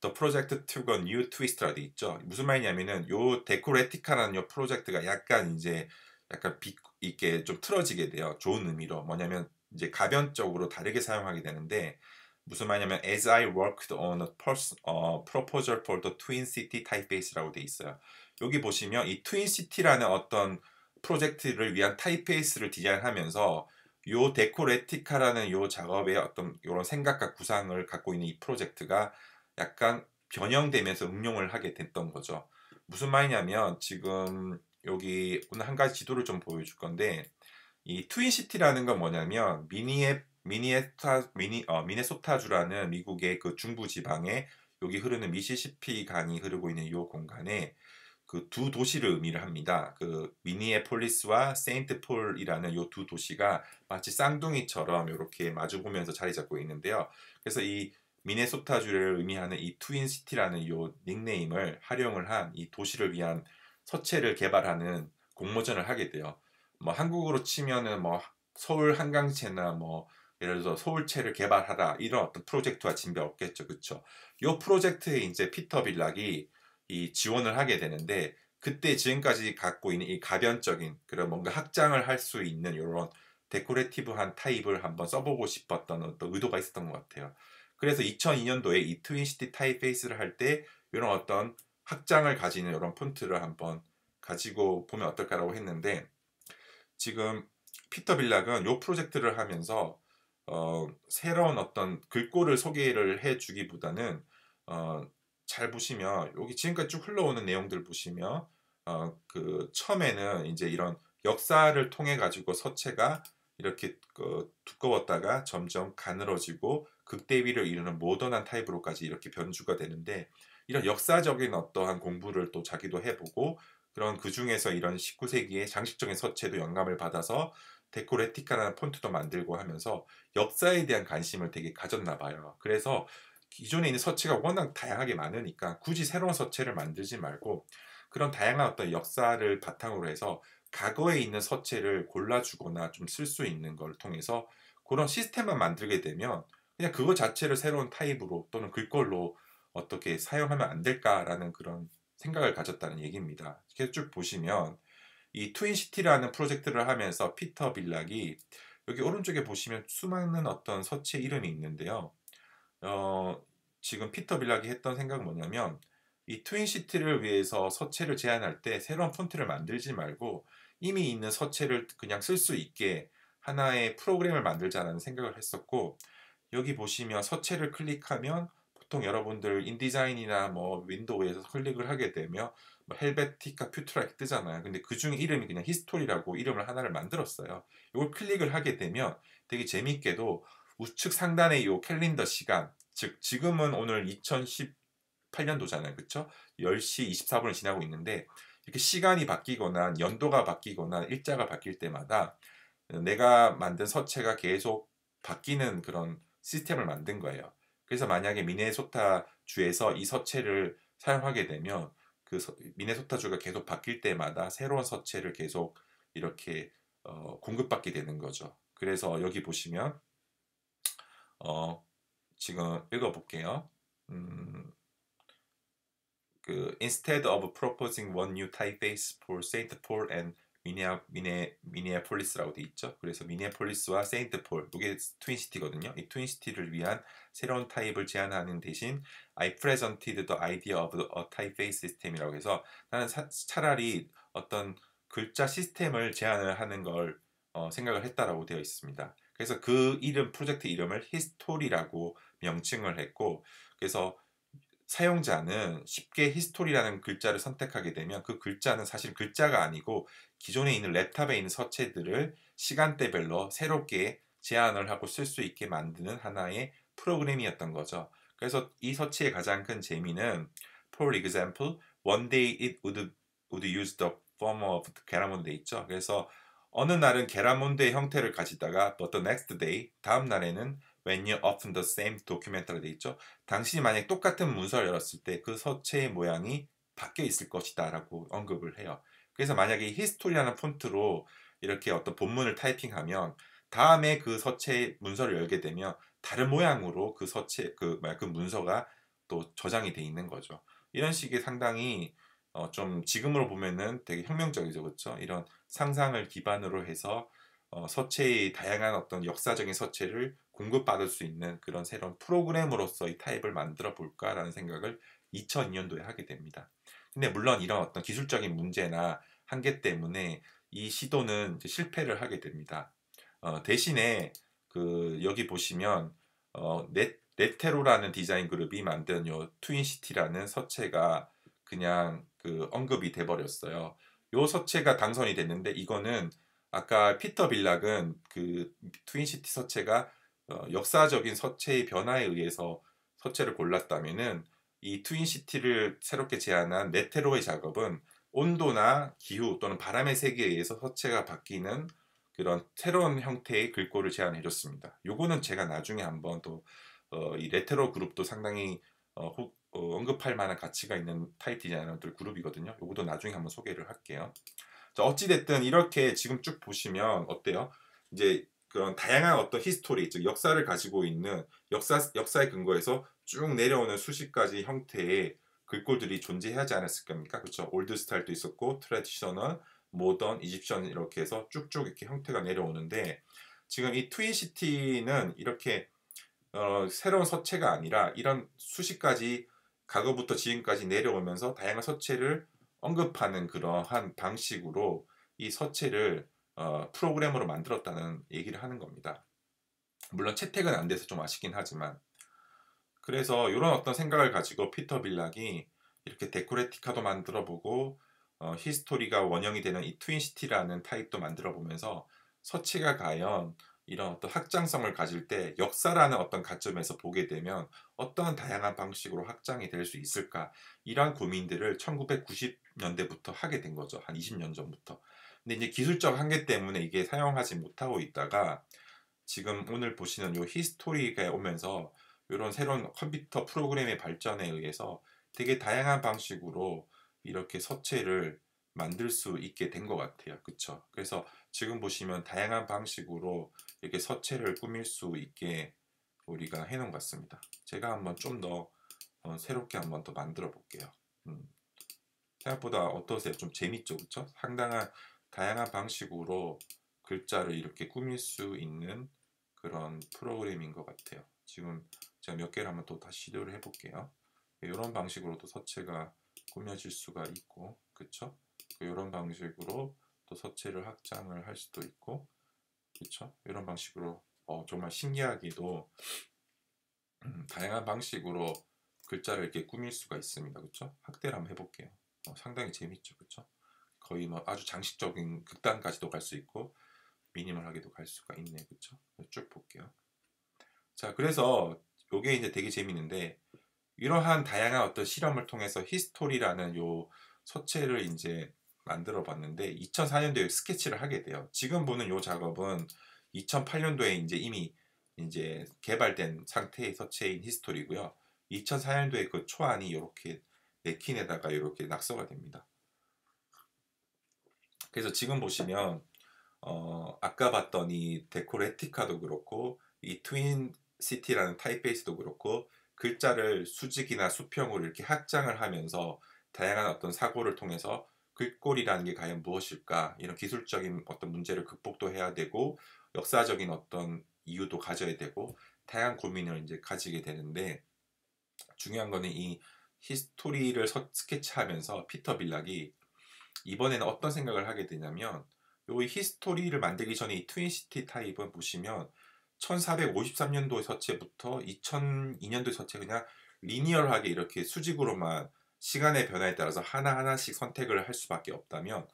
The Project Took a New Twist라 돼 있죠. 무슨 말이냐면은 요 데코레티카라는 요 프로젝트가 약간 이제 약간 비, 이게좀 틀어지게 돼요. 좋은 의미로 뭐냐면 이제 가변적으로 다르게 사용하게 되는데 무슨 말이냐면 as I worked on a pers- uh, proposal for the Twin City Typeface라고 돼 있어요. 여기 보시면 이 트윈 시티라는 어떤 프로젝트를 위한 타이페이스를 디자인하면서 요 데코레티카라는 요 작업의 어떤 이런 생각과 구상을 갖고 있는 이 프로젝트가 약간 변형되면서 응용을 하게 됐던 거죠. 무슨 말이냐면 지금 여기 오늘 한 가지 지도를 좀 보여줄 건데 이 트윈시티라는 건 뭐냐면 미니에 미니에타 미니 어 미네소타주라는 미국의 그 중부 지방에 여기 흐르는 미시시피 강이 흐르고 있는 요 공간에 그두 도시를 의미를 합니다. 그미니에폴리스와 세인트 폴이라는 이 두 도시가 마치 쌍둥이처럼 이렇게 마주 보면서 자리 잡고 있는데요. 그래서 이 미네소타주를 의미하는 이 트윈 시티라는 이 닉네임을 활용을 한 이 도시를 위한 서체를 개발하는 공모전을 하게 돼요. 뭐 한국으로 치면은 뭐 서울 한강체나뭐 예를 들어서 서울체를 개발하라 이런 어떤 프로젝트와 진배 없겠죠, 그렇죠? 이 프로젝트에 이제 피터 빌락이 이 지원을 하게 되는데 그때 지금까지 갖고 있는 이 가변적인 그런 뭔가 확장을 할 수 있는 이런 데코레티브한 타입을 한번 써보고 싶었던 어떤 의도가 있었던 것 같아요. 그래서 2002년도에 이 트윈시티 타이페이스를 할 때 이런 어떤 확장을 가지는 이런 폰트를 한번 가지고 보면 어떨까라고 했는데 지금 피터 빌락은 이 프로젝트를 하면서 어, 새로운 어떤 글꼴을 소개를 해주기보다는 어, 잘 보시면 여기 지금까지 쭉 흘러오는 내용들 보시면 어, 그 처음에는 이제 이런 역사를 통해 가지고 서체가 이렇게 어, 두꺼웠다가 점점 가늘어지고 극대위를 이루는 모던한 타입으로까지 이렇게 변주가 되는데 이런 역사적인 어떠한 공부를 또 자기도 해보고 그런 그 중에서 이런 19세기의 장식적인 서체도 영감을 받아서 데코레티카라는 폰트도 만들고 하면서 역사에 대한 관심을 되게 가졌나 봐요. 그래서 기존에 있는 서체가 워낙 다양하게 많으니까 굳이 새로운 서체를 만들지 말고 그런 다양한 어떤 역사를 바탕으로 해서 과거에 있는 서체를 골라주거나 좀 쓸 수 있는 걸 통해서 그런 시스템만 만들게 되면 그냥 그거 자체를 새로운 타입으로 또는 글꼴로 어떻게 사용하면 안 될까라는 그런 생각을 가졌다는 얘기입니다. 이렇게 쭉 보시면 이 트윈시티라는 프로젝트를 하면서 피터 빌락이 여기 오른쪽에 보시면 수많은 어떤 서체 이름이 있는데요. 어, 지금 피터 빌락이 했던 생각 은 뭐냐면 이 트윈 시티를 위해서 서체를 제안할 때 새로운 폰트를 만들지 말고 이미 있는 서체를 그냥 쓸 수 있게 하나의 프로그램을 만들자라는 생각을 했었고 여기 보시면 서체를 클릭하면 보통 여러분들 인디자인이나 뭐 윈도우에서 클릭을 하게 되면 뭐 헬베티카 퓨트라 이렇 뜨잖아요. 근데 그 중에 이름이 그냥 히스토리라고 이름을 하나를 만들었어요. 이걸 클릭을 하게 되면 되게 재밌게도 우측 상단에 이 캘린더 시간 즉 지금은 오늘 2018년도잖아요. 그렇죠? 10시 24분을 지나고 있는데 이렇게 시간이 바뀌거나 연도가 바뀌거나 일자가 바뀔 때마다 내가 만든 서체가 계속 바뀌는 그런 시스템을 만든 거예요. 그래서 만약에 미네소타 주에서 이 서체를 사용하게 되면 그 미네소타 주가 계속 바뀔 때마다 새로운 서체를 계속 이렇게 어, 공급받게 되는 거죠. 그래서 여기 보시면 어, 지금 읽어볼게요. 음, 그 instead of proposing one new typeface for Saint Paul and 미네아폴리스라고 돼 있죠. 그래서 미네아폴리스와 세인트 폴, 이게 트윈시티거든요. 이 트윈시티를 위한 새로운 타입을 제안하는 대신 I presented the idea of a typeface system이라고 해서 나는 사, 차라리 어떤 글자 시스템을 제안을 하는 걸 어, 생각을 했다라고 되어 있습니다. 그래서 그 이름 프로젝트 이름을 히스토리라고 명칭을 했고 그래서 사용자는 쉽게 히스토리라는 글자를 선택하게 되면 그 글자는 사실 글자가 아니고 기존에 있는 랩탑에 있는 서체들을 시간대별로 새롭게 제안을 하고 쓸 수 있게 만드는 하나의 프로그램이었던 거죠. 그래서 이 서체의 가장 큰 재미는 for example one day it would would use the form of caramel 돼 있죠. 그래서 어느 날은 계라몬드의 형태를 가지다가 but the next day 다음 날에는 when you open the same document라고 돼 있죠. 당신이 만약 똑같은 문서를 열었을 때 그 서체의 모양이 바뀌어 있을 것이다라고 언급을 해요. 그래서 만약에 히스토리라는 폰트로 이렇게 어떤 본문을 타이핑하면 다음에 그 서체 문서를 열게 되면 다른 모양으로 그 서체 그 뭐야 그 문서가 또 저장이 돼 있는 거죠. 이런 식의 상당히 어, 좀 지금으로 보면은 되게 혁명적이죠, 그렇죠? 이런 상상을 기반으로 해서 어, 서체의 다양한 어떤 역사적인 서체를 공급받을 수 있는 그런 새로운 프로그램으로서의 타입을 만들어 볼까라는 생각을 2002년도에 하게 됩니다. 근데 물론 이런 어떤 기술적인 문제나 한계 때문에 이 시도는 실패를 하게 됩니다. 어, 대신에 그 여기 보시면 어, 넷, 네테로라는 디자인 그룹이 만든 요 트윈시티라는 서체가 그냥 그 언급이 돼버렸어요. 요 서체가 당선이 됐는데 이거는 아까 피터 빌락은 그 트윈시티 서체가 어, 역사적인 서체의 변화에 의해서 서체를 골랐다면은 이 트윈시티를 새롭게 제안한 메테로의 작업은 온도나 기후 또는 바람의 세계에 의해서 서체가 바뀌는 그런 새로운 형태의 글꼴을 제안해줬습니다. 요거는 제가 나중에 한번 또이 어, 레테로 그룹도 상당히 어, 호, 어, 언급할 만한 가치가 있는 타입 디자이너들 그룹이거든요. 요것도 나중에 한번 소개를 할게요. 자, 어찌됐든 이렇게 지금 쭉 보시면 어때요? 이제 그런 다양한 어떤 히스토리, 즉 역사를 가지고 있는 역사, 역사의 근거에서 쭉 내려오는 수십 가지 형태의 글꼴들이 존재하지 않았을 겁니까? 그렇죠. 올드 스타일도 있었고 트래디셔널 모던, 이집션 이렇게 해서 쭉쭉 이렇게 형태가 내려오는데 지금 이 트윈시티는 이렇게 어, 새로운 서체가 아니라 이런 수십 가지 과거부터 지금까지 내려오면서 다양한 서체를 언급하는 그러한 방식으로 이 서체를 어, 프로그램으로 만들었다는 얘기를 하는 겁니다. 물론 채택은 안 돼서 좀 아쉽긴 하지만 그래서 이런 어떤 생각을 가지고 피터 빌락이 이렇게 데코레티카도 만들어 보고 어, 히스토리가 원형이 되는 이 트윈시티라는 타입도 만들어 보면서 서체가 과연 이런 어떤 확장성을 가질 때 역사라는 어떤 가점에서 보게 되면 어떤 다양한 방식으로 확장이 될 수 있을까 이런 고민들을 1990년대부터 하게 된 거죠 한 20년 전부터 근데 이제 기술적 한계 때문에 이게 사용하지 못하고 있다가 지금 오늘 보시는 요 히스토리가 오면서 이런 새로운 컴퓨터 프로그램의 발전에 의해서 되게 다양한 방식으로 이렇게 서체를 만들 수 있게 된 것 같아요 그쵸 그래서 지금 보시면 다양한 방식으로 이렇게 서체를 꾸밀 수 있게 우리가 해놓은 것 같습니다. 제가 한번 좀더 어, 새롭게 한번 더 만들어 볼게요. 음. 생각보다 어떠세요? 좀 재밌죠? 그쵸? 상당한 다양한 방식으로 글자를 이렇게 꾸밀 수 있는 그런 프로그램인 것 같아요. 지금 제가 몇 개를 한번 또 다시 도를 해볼게요. 이런 방식으로 또 서체가 꾸며질 수가 있고, 그쵸? 이런 그 방식으로 또 서체를 확장을 할 수도 있고, 그렇죠? 이런 방식으로 어, 정말 신기하기도 음, 다양한 방식으로 글자를 이렇게 꾸밀 수가 있습니다. 그렇죠? 확대를 한번 해볼게요. 어, 상당히 재밌죠. 그렇죠? 거의 뭐 아주 장식적인 극단까지도 갈 수 있고 미니멀하게도 갈 수가 있네. 그렇죠? 쭉 볼게요. 자, 그래서 이게 이제 되게 재밌는데 이러한 다양한 어떤 실험을 통해서 히스토리라는 요 서체를 이제 만들어 봤는데 2004년도에 스케치를 하게 돼요. 지금 보는 이 작업은 2008년도에 이제 이미 이제 개발된 상태에 서체인 히스토리고요. 2004년도에 그 초안이 이렇게 네킨에다가 이렇게 낙서가 됩니다. 그래서 지금 보시면 어, 아까 봤던 이 데코레티카도 그렇고 이 트윈 시티라는 타입베이스도 그렇고 글자를 수직이나 수평으로 이렇게 확장을 하면서 다양한 어떤 사고를 통해서 글꼴이라는 게 과연 무엇일까 이런 기술적인 어떤 문제를 극복도 해야 되고 역사적인 어떤 이유도 가져야 되고 다양한 고민을 이제 가지게 되는데 중요한 거는 이 히스토리를 스케치하면서 피터 빌락이 이번에는 어떤 생각을 하게 되냐면 이 히스토리를 만들기 전에 이 트윈시티 타입을 보시면 1453년도 서체부터 2002년도 서체 그냥 리니얼하게 이렇게 수직으로만 시간의 변화에 따라서 하나하나씩 선택을 할 수밖에 없다면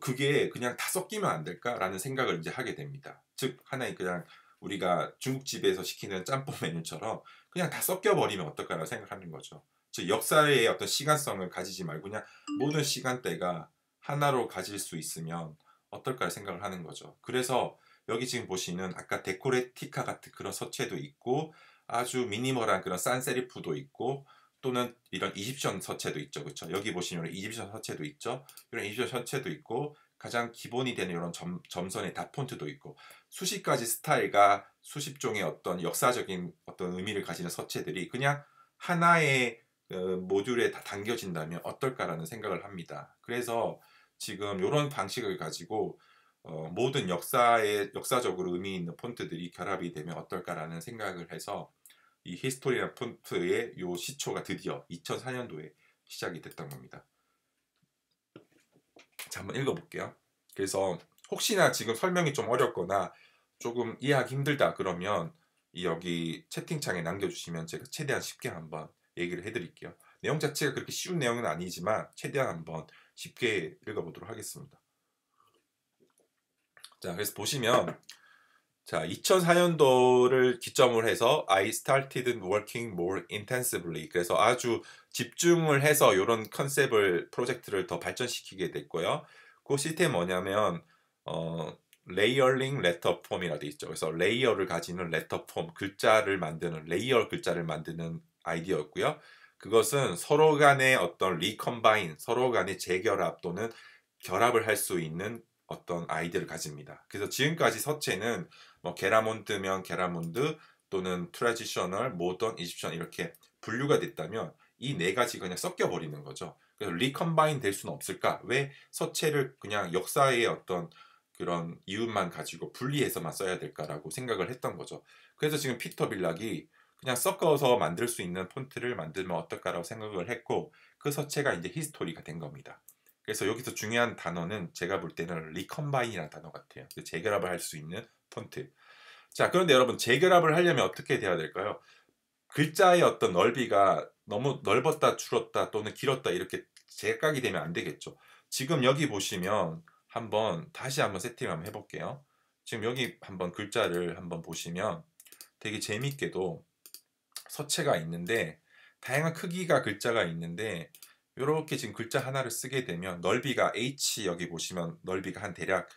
그게 그냥 다 섞이면 안 될까라는 생각을 이제 하게 됩니다. 즉 하나의 그냥 우리가 중국집에서 시키는 짬뽕 메뉴처럼 그냥 다 섞여버리면 어떨까라고 생각하는 거죠. 즉 역사의 어떤 시간성을 가지지 말고 그냥 모든 시간대가 하나로 가질 수 있으면 어떨까 생각을 하는 거죠. 그래서 여기 지금 보시는 아까 데코레티카 같은 그런 서체도 있고 아주 미니멀한 그런 싼세리프도 있고 또는 이런 이집션 서체도 있죠. 그렇죠? 여기 보시면 이집션 서체도 있죠. 이런 이집션 서체도 있고 가장 기본이 되는 이런 점, 점선의 다폰트도 있고 수십 가지 스타일과 수십 종의 어떤 역사적인 어떤 의미를 가지는 서체들이 그냥 하나의 어, 모듈에 다 담겨진다면 어떨까라는 생각을 합니다. 그래서 지금 이런 방식을 가지고 어, 모든 역사의 역사적으로 의미 있는 폰트들이 결합이 되면 어떨까라는 생각을 해서 이 히스토리나 폰트의 요 시초가 드디어 2004년도에 시작이 됐던 겁니다. 자, 한번 읽어볼게요. 그래서 혹시나 지금 설명이 좀 어렵거나 조금 이해하기 힘들다 그러면 여기 채팅창에 남겨주시면 제가 최대한 쉽게 한번 얘기를 해드릴게요. 내용 자체가 그렇게 쉬운 내용은 아니지만 최대한 한번 쉽게 읽어보도록 하겠습니다. 자, 그래서 보시면 자, 2004년도를 기점으로 해서 I started working more intensively. 그래서 아주 집중을 해서 이런 컨셉을 프로젝트를 더 발전시키게 됐고요. 그 시스템 뭐냐면 어, 레이어링 레터 폼이라 돼 있죠. 그래서 레이어를 가지는 레터 폼, 글자를 만드는 레이어 글자를 만드는 아이디어였고요. 그것은 서로 간의 어떤 리컴바인, 서로 간의 재결합 또는 결합을 할 수 있는 어떤 아이디어를 가집니다. 그래서 지금까지 서체는 뭐 게라몬드면 게라몬드 또는 트라지셔널, 모던, 이집션 이렇게 분류가 됐다면 이 네 가지 그냥 섞여 버리는 거죠. 그래서 리컴바인 될 수는 없을까? 왜 서체를 그냥 역사의 어떤 그런 이웃만 가지고 분리해서만 써야 될까라고 생각을 했던 거죠. 그래서 지금 피터 빌락이 그냥 섞어서 만들 수 있는 폰트를 만들면 어떨까라고 생각을 했고 그 서체가 이제 히스토리가 된 겁니다. 그래서 여기서 중요한 단어는 제가 볼 때는 리컴바인이라는 단어 같아요. 재결합을 할 수 있는 폰트. 자, 그런데 여러분 재결합을 하려면 어떻게 돼야 될까요? 글자의 어떤 넓이가 너무 넓었다 줄었다 또는 길었다 이렇게 제각이 되면 안 되겠죠. 지금 여기 보시면 한번 다시 한번 세팅 한번 해볼게요. 지금 여기 한번 글자를 한번 보시면 되게 재밌게도 서체가 있는데 다양한 크기가 글자가 있는데 이렇게 지금 글자 하나를 쓰게 되면 넓이가 H 여기 보시면 넓이가 한 대략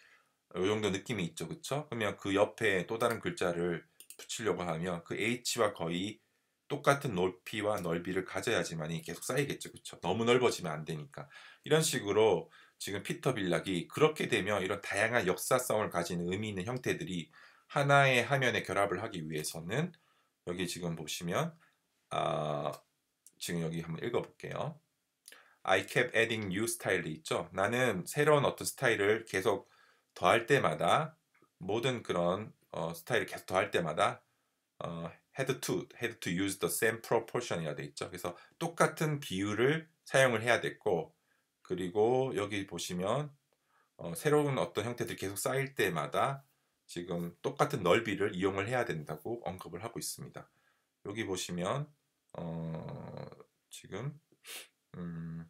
요 정도 느낌이 있죠. 그쵸? 그러면 그 옆에 또 다른 글자를 붙이려고 하면 그 H와 거의 똑같은 높이와 넓이를 가져야지만이 계속 쌓이겠죠. 그쵸? 너무 넓어지면 안 되니까. 이런 식으로 지금 피터 빌락이 그렇게 되면 이런 다양한 역사성을 가진 의미 있는 형태들이 하나의 화면에 결합을 하기 위해서는 여기 지금 보시면 아, 지금 여기 한번 읽어볼게요. I kept adding new s t y l e 있죠. 나는 새로운 어떤 스타일을 계속 더할 때마다 모든 그런 어, 스타일을 계속 더할 때마다 어, had to, had to use the same proportion이라 돼 있죠. 그래서 똑같은 비율을 사용을 해야 됐고 그리고 여기 보시면 어, 새로운 어떤 형태들이 계속 쌓일 때마다 지금 똑같은 넓이를 이용을 해야 된다고 언급을 하고 있습니다. 여기 보시면 어, 지금 음,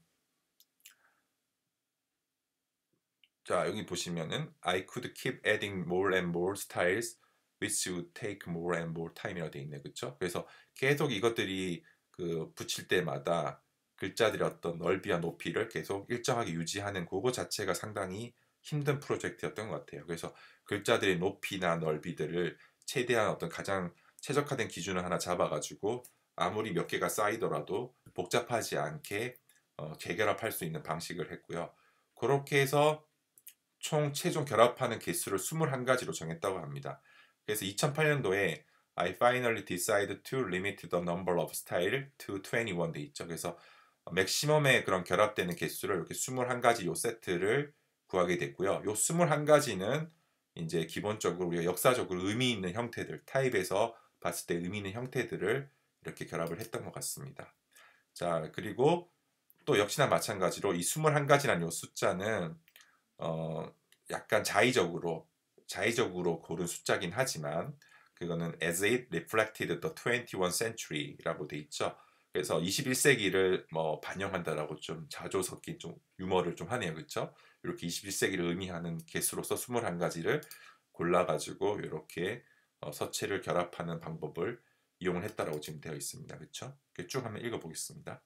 자 여기 보시면은 I could keep adding more and more styles which would take more and more time이라고 되어 있네 그쵸 그래서 계속 이것들이 그 붙일 때마다 글자들의 어떤 넓이와 높이를 계속 일정하게 유지하는 그거 자체가 상당히 힘든 프로젝트였던 것 같아요 그래서 글자들의 높이나 넓이들을 최대한 어떤 가장 최적화된 기준을 하나 잡아가지고 아무리 몇 개가 쌓이더라도 복잡하지 않게 어, 재결합할 수 있는 방식을 했고요 그렇게 해서 총 최종 결합하는 개수를 21가지로 정했다고 합니다. 그래서 2008년도에 I finally d e c i d e to limit the number of style to 21돼 있죠. 그래서 맥시멈의 그런 결합되는 개수를 이렇게 21가지 요 세트를 구하게 됐고요. 요 21가지는 이제 기본적으로 우리가 역사적으로 의미 있는 형태들, 타입에서 봤을 때 의미 있는 형태들을 이렇게 결합을 했던 것 같습니다. 자, 그리고 또 역시나 마찬가지로 이 21가지라는 요 숫자는 어 약간 자의적으로 자의적으로 고른 숫자긴 하지만 그거는 as it reflected the 2 1 century라고 돼 있죠. 그래서 21세기를 뭐 반영한다라고 좀 자조 섞인 좀 유머를 좀 하네요. 그렇죠? 이렇게 21세기를 의미하는 개수로서 21가지를 골라 가지고 이렇게 어, 서체를 결합하는 방법을 이용을 했다라고 지금 되어 있습니다. 그렇죠? 쭉 한번 읽어 보겠습니다.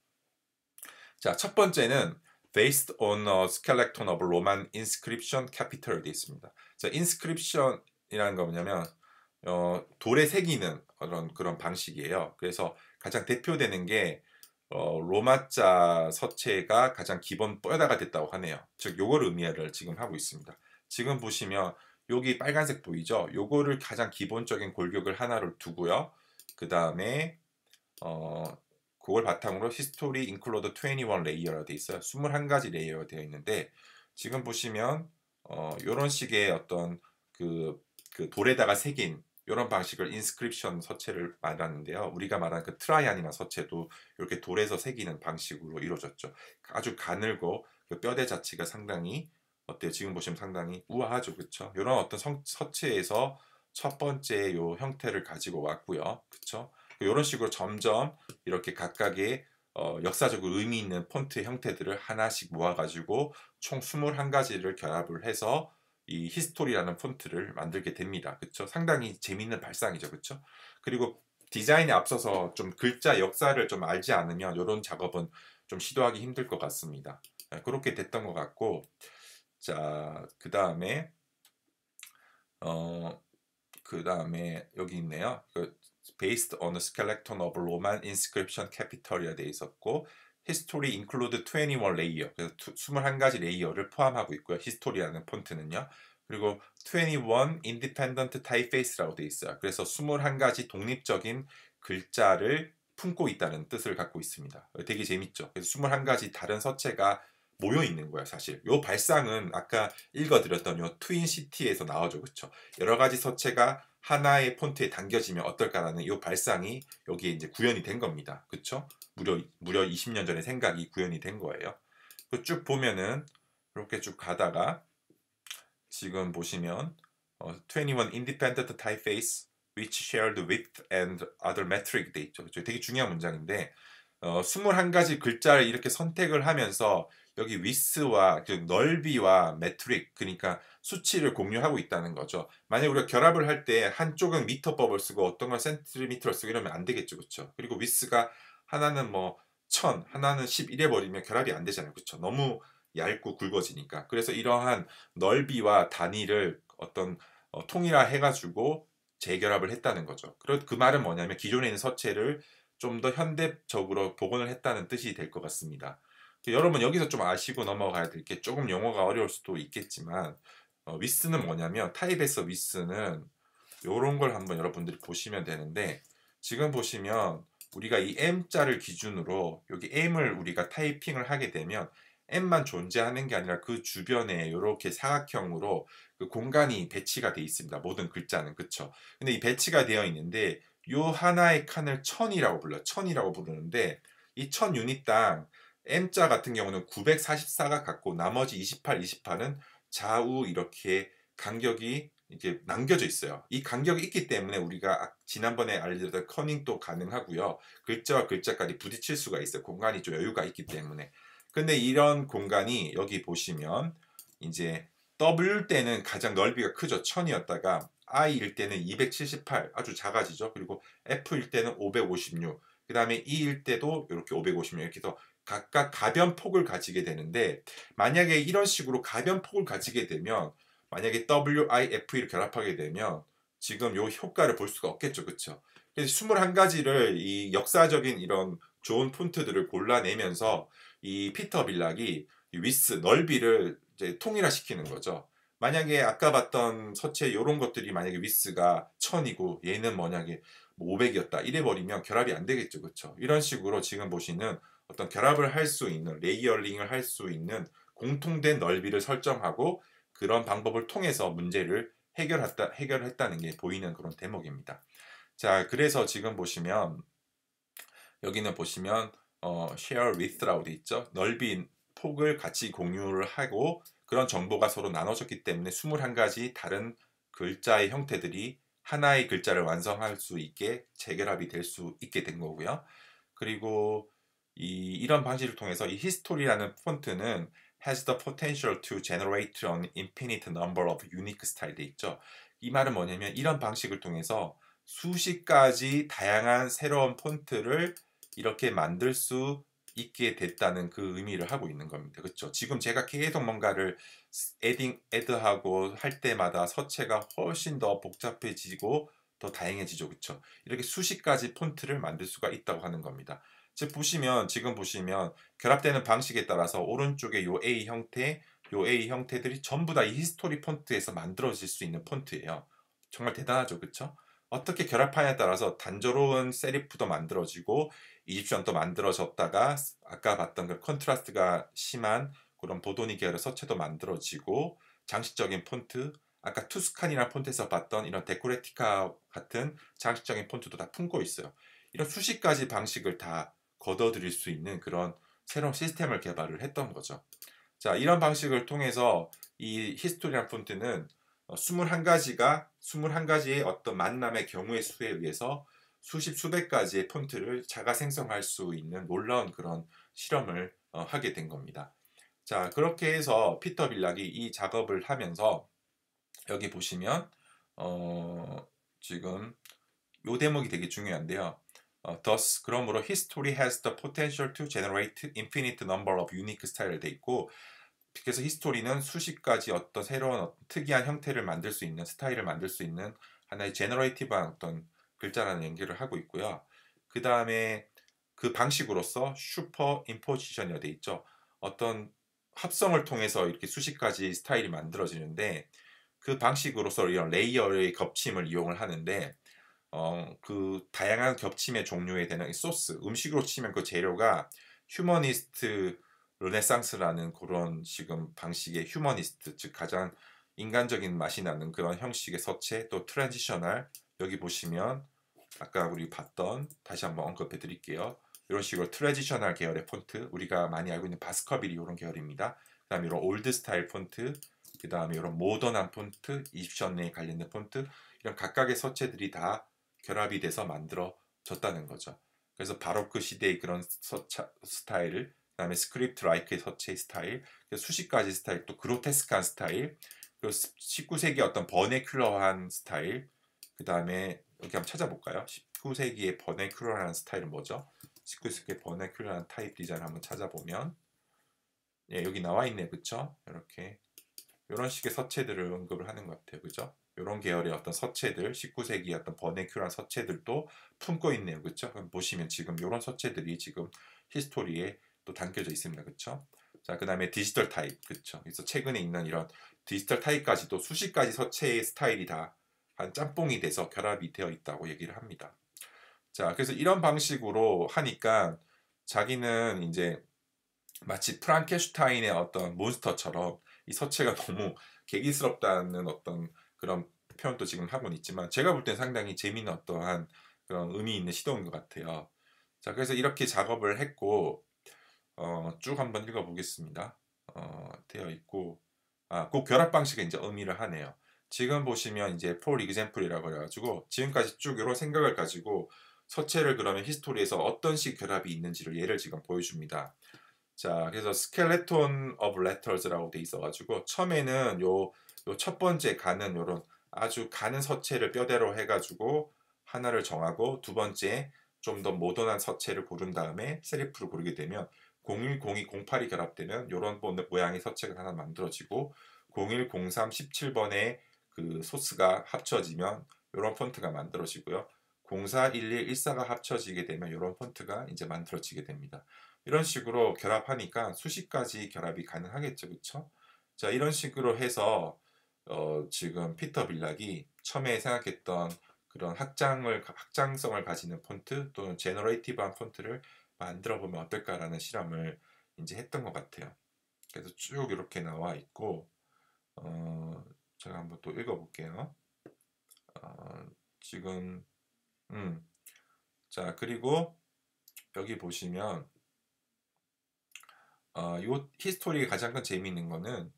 자, 첫 번째는 based on a skeleton of Roman inscription capital 돼 있습니다. 자, inscription이라는 거 뭐냐면 어, 돌에 새기는 그런 그런 방식이에요. 그래서 가장 대표되는 게 어, 로마자 서체가 가장 기본 뼈다가 됐다고 하네요. 즉 요걸 의미를 지금 하고 있습니다. 지금 보시면 여기 빨간색 보이죠? 요거를 가장 기본적인 골격을 하나로 두고요. 그 다음에 어, 그걸 바탕으로 히스토리 인클로드 21 레이어로 되어 있어요. 21가지 레이어로 되어 있는데 지금 보시면 어, 이런 식의 어떤 그, 그 돌에다가 새긴 이런 방식을 인스크립션 서체를 말하는데요. 우리가 말한 그 트라이안이나 서체도 이렇게 돌에서 새기는 방식으로 이루어졌죠. 아주 가늘고 그 뼈대 자체가 상당히 어때요? 지금 보시면 상당히 우아하죠, 그렇죠? 이런 어떤 성, 서체에서 첫 번째 요 형태를 가지고 왔고요, 그렇죠? 이런 그 식으로 점점 이렇게 각각의 어, 역사적으로 의미 있는 폰트 형태들을 하나씩 모아가지고 총 21가지를 결합을 해서 이 히스토리라는 폰트를 만들게 됩니다. 그쵸? 상당히 재밌는 발상이죠. 그쵸? 그리고 디자인에 앞서서 좀 글자 역사를 좀 알지 않으면 이런 작업은 좀 시도하기 힘들 것 같습니다. 예, 그렇게 됐던 것 같고 자, 그 다음에 어, 그 다음에 여기 있네요. 그 based on a skeleton of Roman inscription capitol이라 돼 있었고 히스토리 include 21 레이어 그래서 21가지 레이어를 포함하고 있고요. 히스토리라는 폰트는요. 그리고 21 independent typeface라고 돼 있어요. 그래서 21가지 독립적인 글자를 품고 있다는 뜻을 갖고 있습니다. 되게 재밌죠. 그래서 21가지 다른 서체가 모여 있는 거야 사실. 요 발상은 아까 읽어드렸던 요 트윈 시티에서 나오죠, 그렇죠? 여러 가지 서체가 하나의 폰트에 담겨지면 어떨까라는 요 발상이 여기에 이제 구현이 된 겁니다, 그렇죠? 무려 무려 20년 전의 생각이 구현이 된 거예요. 쭉 보면은 이렇게 쭉 가다가 지금 보시면 어, 21 independent typeface which shared width and other metric 돼 있죠. 되게 중요한 문장인데 어, 21가지 글자를 이렇게 선택을 하면서 여기 위스와 그 넓이와 매트릭 그러니까 수치를 공유하고 있다는 거죠. 만약 우리가 결합을 할 때 한쪽은 미터법을 쓰고 어떤 걸 센티미터를 쓰고 이러면 안 되겠죠. 그렇죠? 그리고 위스가 하나는 뭐 1000, 하나는 1 1에 버리면 결합이 안 되잖아요. 그렇죠? 너무 얇고 굵어지니까. 그래서 이러한 넓이와 단위를 어떤 어, 통일화 해 가지고 재결합을 했다는 거죠. 그그 그 말은 뭐냐면 기존에 있는 서체를 좀 더 현대적으로 복원을 했다는 뜻이 될 것 같습니다. 여러분 여기서 좀 아시고 넘어가야 될 게 조금 영어가 어려울 수도 있겠지만 어, 위스는 뭐냐면 타입에서 위스는 이런걸 한번 여러분들이 보시면 되는데 지금 보시면 우리가 이 M자를 기준으로 여기 M을 우리가 타이핑을 하게 되면 M만 존재하는 게 아니라 그 주변에 이렇게 사각형으로 그 공간이 배치가 되어 있습니다. 모든 글자는 그쵸. 근데 이 배치가 되어 있는데 요 하나의 칸을 천이라고 불러요. 천이라고 부르는데 이 천 유닛당 M자 같은 경우는 944가 같고 나머지 28, 28은 좌우 이렇게 간격이 이렇 남겨져 있어요. 이 간격이 있기 때문에 우리가 아, 지난번에 알려드렸던 커닝도 가능하고요. 글자와 글자까지 부딪힐 수가 있어요. 공간이 좀 여유가 있기 때문에. 근데 이런 공간이 여기 보시면 이제 W 때는 가장 넓이가 크죠. 1000이었다가 I일 때는 278 아주 작아지죠. 그리고 F일 때는 556그 다음에 E일 때도 이렇게 556 이렇게 해서 각각 가변폭을 가지게 되는데 만약에 이런 식으로 가변폭을 가지게 되면 만약에 WIFE를 결합하게 되면 지금 요 효과를 볼 수가 없겠죠. 그렇죠? 그래서 21가지를 이 역사적인 이런 좋은 폰트들을 골라내면서 이 피터 빌락이 위스 넓이를 이제 통일화시키는 거죠. 만약에 아까 봤던 서체 이런 것들이 만약에 위스가 1000이고 얘는 만약에 500이었다 뭐 이래 버리면 결합이 안 되겠죠. 그렇죠? 이런 식으로 지금 보시는 어떤 결합을 할 수 있는 레이어링을 할 수 있는 공통된 넓이를 설정하고 그런 방법을 통해서 문제를 해결했다, 해결했다는 게 보이는 그런 대목입니다. 자, 그래서 지금 보시면 여기는 보시면 어, share with라고 돼 있죠. 넓이 폭을 같이 공유를 하고 그런 정보가 서로 나눠졌기 때문에 21가지 다른 글자의 형태들이 하나의 글자를 완성할 수 있게 재결합이 될 수 있게 된 거고요. 그리고 이, 이런 방식을 통해서 이 히스토리라는 폰트는 has the potential to generate an infinite number of unique style 돼 있죠. 이 말은 뭐냐면 이런 방식을 통해서 수십 가지 다양한 새로운 폰트를 이렇게 만들 수 있게 됐다는 그 의미를 하고 있는 겁니다. 그렇죠? 지금 제가 계속 뭔가를 adding, a d d 하고할 때마다 서체가 훨씬 더 복잡해지고 더 다양해지죠. 그렇죠? 이렇게 수십 가지 폰트를 만들 수가 있다고 하는 겁니다. 즉 보시면 지금 보시면 결합되는 방식에 따라서 오른쪽에 요 A 형태, 요 A 형태들이 전부 다 이 히스토리 폰트에서 만들어질 수 있는 폰트예요. 정말 대단하죠, 그쵸 어떻게 결합하냐에 따라서 단조로운 세리프도 만들어지고 이집션도 만들어졌다가 아까 봤던 그 컨트라스트가 심한 그런 보도니 계열의 서체도 만들어지고 장식적인 폰트 아까 투스칸이나 폰트에서 봤던 이런 데코레티카 같은 장식적인 폰트도 다 품고 있어요. 이런 수십 가지 방식을 다 걷어들일 수 있는 그런 새로운 시스템을 개발을 했던 거죠. 자, 이런 방식을 통해서 이 히스토리란 폰트는 21가지가 어, 21가지의 어떤 만남의 경우의 수에 의해서 수십 수백 가지의 폰트를 자가 생성할 수 있는 놀라운 그런 실험을 어, 하게 된 겁니다. 자, 그렇게 해서 피터 빌락이 이 작업을 하면서 여기 보시면 어, 지금 요 대목이 되게 중요한데요. 어, thus 그러므로 history has the potential to generate infinite number of unique style돼 있고 그래서 히스토리는 수십 가지 어떤 새로운 특이한 형태를 만들 수 있는 스타일을 만들 수 있는 하나의 제너레이티브한 어떤 글자라는 연기를 하고 있고요. 그 다음에 그 방식으로서 슈퍼 임포지션이 돼 있죠. 어떤 합성을 통해서 이렇게 수십 가지 스타일이 만들어지는데 그 방식으로서 이런 레이어의 겹침을 이용을 하는데 어, 그 다양한 겹침의 종류에 대한 소스, 음식으로 치면 그 재료가 휴머니스트 르네상스라는 그런 지금 방식의 휴머니스트, 즉 가장 인간적인 맛이 나는 그런 형식의 서체, 또 트랜지셔널 여기 보시면 아까 우리 봤던 다시 한번 언급해 드릴게요. 이런 식으로 트래지셔널 계열의 폰트, 우리가 많이 알고 있는 바스커빌이 이런 계열입니다. 그다음에 이런 올드 스타일 폰트, 그다음에 이런 모던한 폰트, 이집션에 관련된 폰트 이런 각각의 서체들이 다 결합이 돼서 만들어졌다는 거죠. 그래서 바로크 그 시대의 그런 서차, 스타일을 그다음에 스크립트 라이크의 서체 스타일, 그 수식까지 스타일, 또 그로테스크한 스타일, 그리고 19세기 어떤 버네큘러한 스타일, 그 다음에 여기 한번 찾아볼까요? 19세기의 버네큘러한 스타일은 뭐죠? 19세기 버네큘러한 타입 디자인 한번 찾아보면 예, 여기 나와 있네, 그쵸? 이렇게 이런 식의 서체들을 언급을 하는 것 같아요, 그죠? 이런 계열의 어떤 서체들, 19세기 어떤 버네큐란 서체들도 품고 있네요. 그렇죠? 그럼 보시면 지금 이런 서체들이 지금 히스토리에 또 담겨져 있습니다. 그렇죠? 자, 그다음에 디지털 타입. 그렇죠? 그래서 최근에 있는 이런 디지털 타입까지도 수십 가지 서체의 스타일이 다 한 짬뽕이 돼서 결합이 되어 있다고 얘기를 합니다. 자, 그래서 이런 방식으로 하니까 자기는 이제 마치 프랑켄슈타인의 어떤 몬스터처럼 이 서체가 너무 개기스럽다는 어떤 그런 표현도 지금 하고는 있지만 제가 볼 땐 상당히 재미있는 어떠한 그런 의미 있는 시도인 것 같아요. 자 그래서 이렇게 작업을 했고 어, 쭉 한번 읽어보겠습니다. 어, 되어 있고 아그 결합 방식에 이제 의미를 하네요. 지금 보시면 이제 폴 o r e x 이라고 해가지고 지금까지 쭉 이런 생각을 가지고 서체를 그러면 히스토리에서 어떤 식 결합이 있는지를 예를 지금 보여줍니다. 자, 그래서 스켈레톤 e t 레터즈라고돼 있어가지고 처음에는 요 요첫 번째 가는 요런 아주 가는 서체를 뼈대로 해가지고 하나를 정하고 두 번째 좀 더 모던한 서체를 고른 다음에 세리프를 고르게 되면 01, 02, 08이 결합되면 이런 모양의 서체가 하나 만들어지고 01, 03, 17번의 그 소스가 합쳐지면 이런 폰트가 만들어지고요. 04, 11, 14가 합쳐지게 되면 이런 폰트가 이제 만들어지게 됩니다. 이런 식으로 결합하니까 수십 가지 결합이 가능하겠죠. 그쵸? 자, 이런 식으로 해서 어, 지금 피터 빌락이 처음에 생각했던 그런 확장을확장성을 가지는 폰트 또는 제너레이티브한 폰트를 만들어 보면 어떨까라는 실험을 이제 했던 것 같아요. 그래서 쭉 이렇게 나와 있고 어, 제가 한번 또 읽어볼게요. 어, 지금 음. 자 그리고 여기 보시면 어, 요 히스토리의 가장 큰 재미있는 거는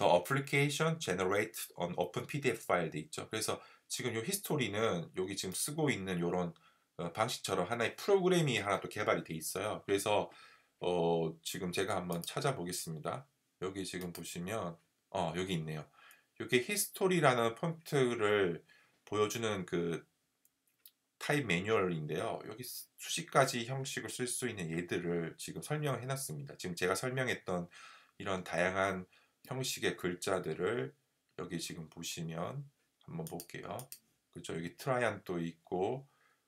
The application generate an open PDF 파일도 있죠. 그래서 지금 요 히스토리는 여기 지금 쓰고 있는 요런 어, 방식처럼 하나의 프로그램이 하나 또 개발이 돼 있어요. 그래서 어 지금 제가 한번 찾아보겠습니다. 여기 지금 보시면 어 여기 있네요. 이게 히스토리라는 폰트를 보여주는 그 타입 매뉴얼인데요. 여기 수십 가지 형식을 쓸 수 있는 예들을 지금 설명해 놨습니다. 지금 제가 설명했던 이런 다양한 형식의 글자들을 여기 지금 보시면 한번 볼게요. 그렇죠. 여기 트라이안도 있고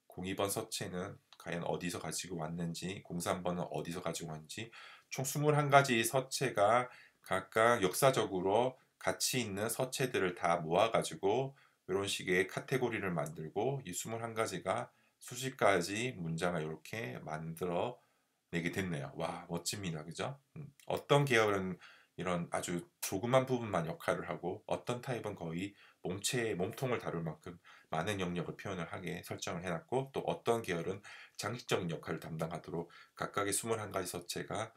02번 서체는 과연 어디서 가지고 왔는지 03번은 어디서 가지고 왔는지 총 21가지 서체가 각각 역사적으로 가치 있는 서체들을 다 모아가지고 이런 식의 카테고리를 만들고 이 21가지가 수십 가지 문장을 이렇게 만들어 내게 됐네요. 와 멋집니다. 그죠? 음. 어떤 계열은 이런 아주 조그만 부분만 역할을 하고 어떤 타입은 거의 몸체의 몸통을 다룰 만큼 많은 영역을 표현을 하게 설정을 해놨고 또 어떤 계열은 장식적인 역할을 담당하도록 각각의 21가지 서체가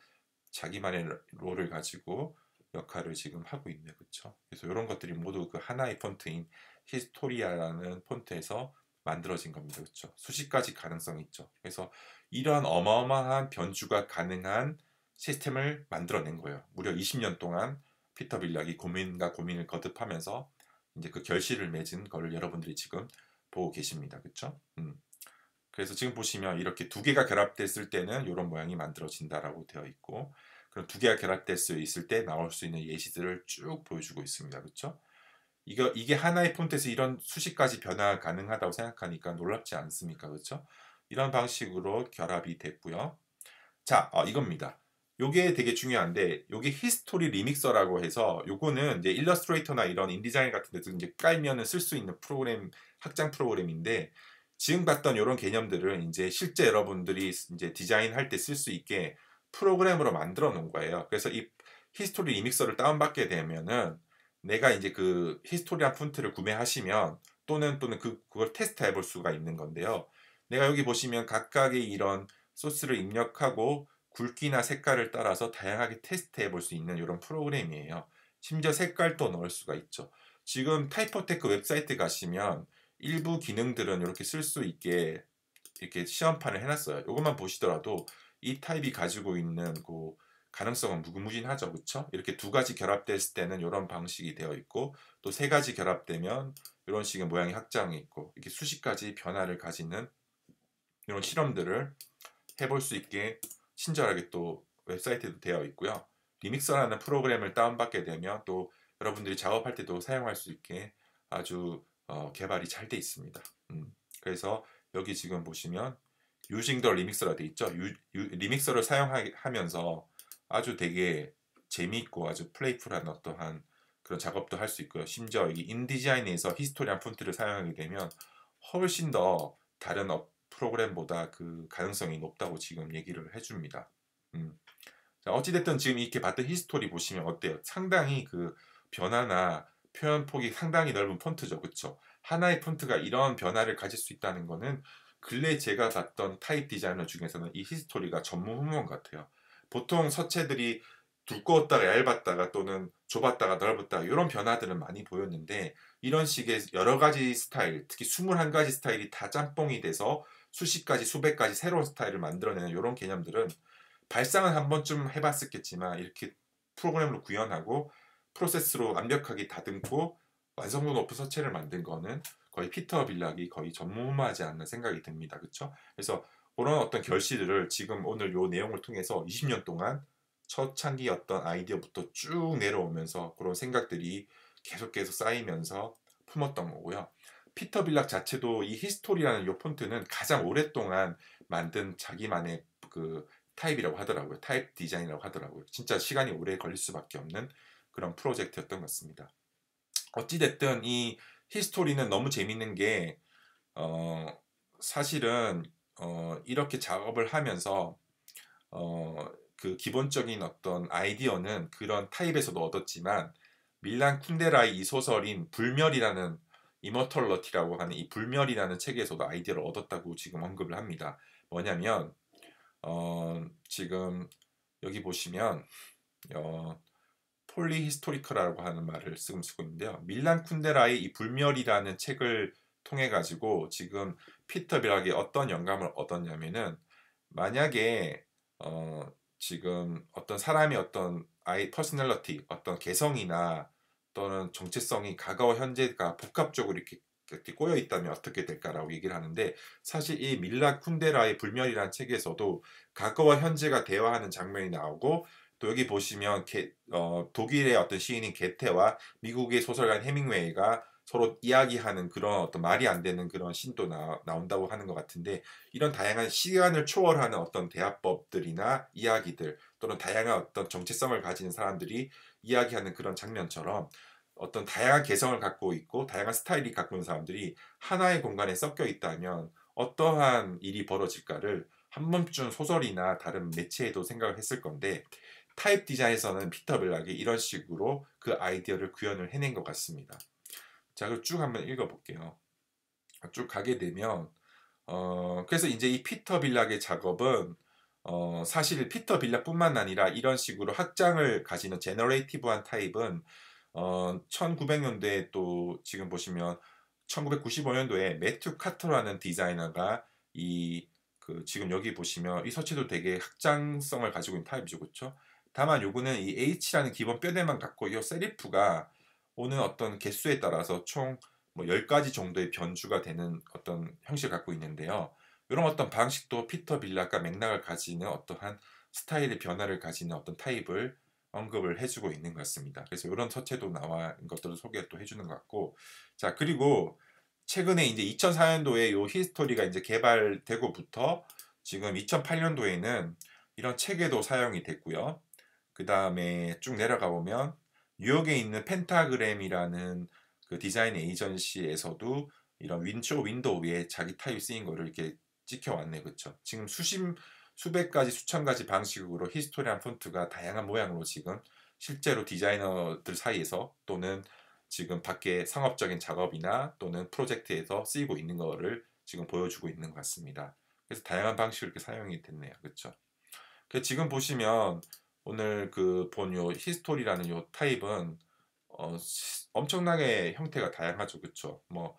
자기만의 롤을 가지고 역할을 지금 하고 있네 그쵸 그래서 이런 것들이 모두 그 하나의 폰트인 히스토리아라는 폰트에서 만들어진 겁니다 그쵸 수십 가지 가능성이 있죠 그래서 이러한 어마어마한 변주가 가능한 시스템을 만들어낸 거예요. 무려 20년 동안 피터 빌락이 고민과 고민을 거듭하면서 이제 그 결실을 맺은 거를 여러분들이 지금 보고 계십니다. 그쵸 음. 그래서 지금 보시면 이렇게 두 개가 결합됐을 때는 이런 모양이 만들어진다라고 되어 있고 그럼 두 개가 결합될 수 있을 때 나올 수 있는 예시들을 쭉 보여주고 있습니다. 그쵸 이거 이게 하나의 폰트에서 이런 수식까지 변화가 가능하다고 생각하니까 놀랍지 않습니까? 그쵸 이런 방식으로 결합이 됐고요. 자, 어, 이겁니다. 요게 되게 중요한데 요게 히스토리 리믹서라고 해서 요거는 이제 일러스트레이터나 이런 인디자인 같은 데도 이제 깔면은 쓸 수 있는 프로그램 확장 프로그램인데 지금 봤던 이런 개념들을 이제 실제 여러분들이 이제 디자인할 때 쓸 수 있게 프로그램으로 만들어 놓은 거예요. 그래서 이 히스토리 리믹서를 다운받게 되면은 내가 이제 그 히스토리한 폰트를 구매하시면 또는 또는 그 그걸 테스트해 볼 수가 있는 건데요. 내가 여기 보시면 각각의 이런 소스를 입력하고 굵기나 색깔을 따라서 다양하게 테스트해 볼 수 있는 이런 프로그램이에요. 심지어 색깔도 넣을 수가 있죠. 지금 타이퍼테크 웹사이트 가시면 일부 기능들은 이렇게 쓸 수 있게 이렇게 시험판을 해놨어요. 이것만 보시더라도 이 타입이 가지고 있는 그 가능성은 무궁무진하죠. 그렇죠? 이렇게 두 가지 결합됐을 때는 이런 방식이 되어 있고 또 세 가지 결합되면 이런 식의 모양이 확장이 있고 이렇게 수십 가지 변화를 가지는 이런 실험들을 해볼 수 있게 친절하게 또 웹사이트에도 되어 있고요. 리믹서라는 프로그램을 다운받게 되면 또 여러분들이 작업할 때도 사용할 수 있게 아주 어, 개발이 잘 돼 있습니다. 음, 그래서 여기 지금 보시면 using the remix라 돼 있죠. 유, 유, 리믹서를 사용하면서 아주 되게 재미있고 아주 플레이풀한 어떠한 그런 작업도 할 수 있고요. 심지어 여기 인디자인에서 히스토리한 폰트를 사용하게 되면 훨씬 더 다른 업, 프로그램보다 그 가능성이 높다고 지금 얘기를 해줍니다. 음. 어찌됐든 지금 이렇게 봤던 히스토리 보시면 어때요? 상당히 그 변화나 표현 폭이 상당히 넓은 폰트죠. 그쵸? 하나의 폰트가 이런 변화를 가질 수 있다는 거는 근래 제가 봤던 타입 디자이너 중에서는 이 히스토리가 전무후무한 것 같아요. 보통 서체들이 두꺼웠다가 얇았다가 또는 좁았다가 넓었다가 이런 변화들은 많이 보였는데 이런 식의 여러 가지 스타일, 특히 21가지 스타일이 다 짬뽕이 돼서 수십 가지, 수백 가지 새로운 스타일을 만들어내는 이런 개념들은 발상은 한 번쯤 해봤었겠지만 이렇게 프로그램으로 구현하고 프로세스로 완벽하게 다듬고 완성도 높은 서체를 만든 거는 거의 피터 빌락이 거의 전무하지 않는 생각이 듭니다. 그렇죠? 그래서 그런 어떤 결실을 지금 오늘 요 내용을 통해서 20년 동안 초창기였던 아이디어부터 쭉 내려오면서 그런 생각들이 계속 계속 쌓이면서 품었던 거고요. 피터 빌락 자체도 이 히스토리라는 요 폰트는 가장 오랫동안 만든 자기만의 그 타입이라고 하더라고요. 타입 디자인이라고 하더라고요. 진짜 시간이 오래 걸릴 수밖에 없는 그런 프로젝트였던 것 같습니다. 어찌됐든 이 히스토리는 너무 재밌는 게, 어, 사실은, 어, 이렇게 작업을 하면서, 어, 그 기본적인 어떤 아이디어는 그런 타입에서도 얻었지만, 밀란 쿤데라의 이 소설인 불멸이라는 이머털러티라고 하는 이 불멸이라는 책에서도 아이디어를 얻었다고 지금 언급을 합니다. 뭐냐면 어, 지금 여기 보시면 어, 폴리히스토리컬이라고 하는 말을 쓰고 있는데요. 밀란 쿤데라의 이 불멸이라는 책을 통해 가지고 지금 피터 비하게 어떤 영감을 얻었냐면은 만약에 어, 지금 어떤 사람이 어떤 아이 퍼스널러티 어떤 개성이나 또는 정체성이 과거와 현재가 복합적으로 이렇게 꼬여 있다면 어떻게 될까라고 얘기를 하는데 사실 이 밀라 쿤데라의 불멸이라는 책에서도 과거와 현재가 대화하는 장면이 나오고 또 여기 보시면 게, 어, 독일의 어떤 시인인 게테와 미국의 소설가 인 헤밍웨이가 서로 이야기하는 그런 어떤 말이 안 되는 그런 신도 나, 나온다고 하는 것 같은데 이런 다양한 시간을 초월하는 어떤 대화법들이나 이야기들 또는 다양한 어떤 정체성을 가지는 사람들이 이야기하는 그런 장면처럼 어떤 다양한 개성을 갖고 있고 다양한 스타일이 갖고 있는 사람들이 하나의 공간에 섞여 있다면 어떠한 일이 벌어질까를 한 번쯤 소설이나 다른 매체에도 생각을 했을 건데 타입 디자인에서는 피터 빌락이 이런 식으로 그 아이디어를 구현을 해낸 것 같습니다. 자, 그럼 쭉 한번 읽어볼게요. 쭉 가게 되면 어, 그래서 이제 이 피터 빌락의 작업은 어, 사실 피터 빌라뿐만 아니라 이런 식으로 학장을 가지는 제너레이티브한 타입은 어, 1900년대에 또 지금 보시면 1995년도에 매튜 카터라는 디자이너가 이 그 지금 여기 보시면 이 서체도 되게 확장성을 가지고 있는 타입이죠. 그렇죠? 다만 요거는 이 H라는 기본 뼈대만 갖고 이 세리프가 오는 어떤 개수에 따라서 총 뭐 10가지 정도의 변주가 되는 어떤 형식을 갖고 있는데요. 이런 어떤 방식도 피터 빌라가 맥락을 가지는 어떠한 스타일의 변화를 가지는 어떤 타입을 언급을 해주고 있는 것 같습니다. 그래서 이런 서체도 나와 있는 것들을 소개 또 해주는 것 같고, 자 그리고 최근에 이제 2004년도에 이 히스토리가 이제 개발되고부터 지금 2008년도에는 이런 책에도 사용이 됐고요. 그 다음에 쭉 내려가 보면 뉴욕에 있는 펜타그램이라는 그 디자인 에이전시에서도 이런 윈쇼 윈도우 에 자기 타입 쓰인 거를 이렇게 찍혀왔네 그쵸 지금 수십 수백 가지 수천 가지 방식으로 히스토리안 폰트가 다양한 모양으로 지금 실제로 디자이너들 사이에서 또는 지금 밖에 상업적인 작업이나 또는 프로젝트에서 쓰이고 있는 거를 지금 보여주고 있는 것 같습니다. 그래서 다양한 방식으로 이렇게 사용이 됐네요. 그쵸죠 그 지금 보시면 오늘 그본요 히스토리라는 요 타입은 어, 엄청나게 형태가 다양하죠. 그쵸뭐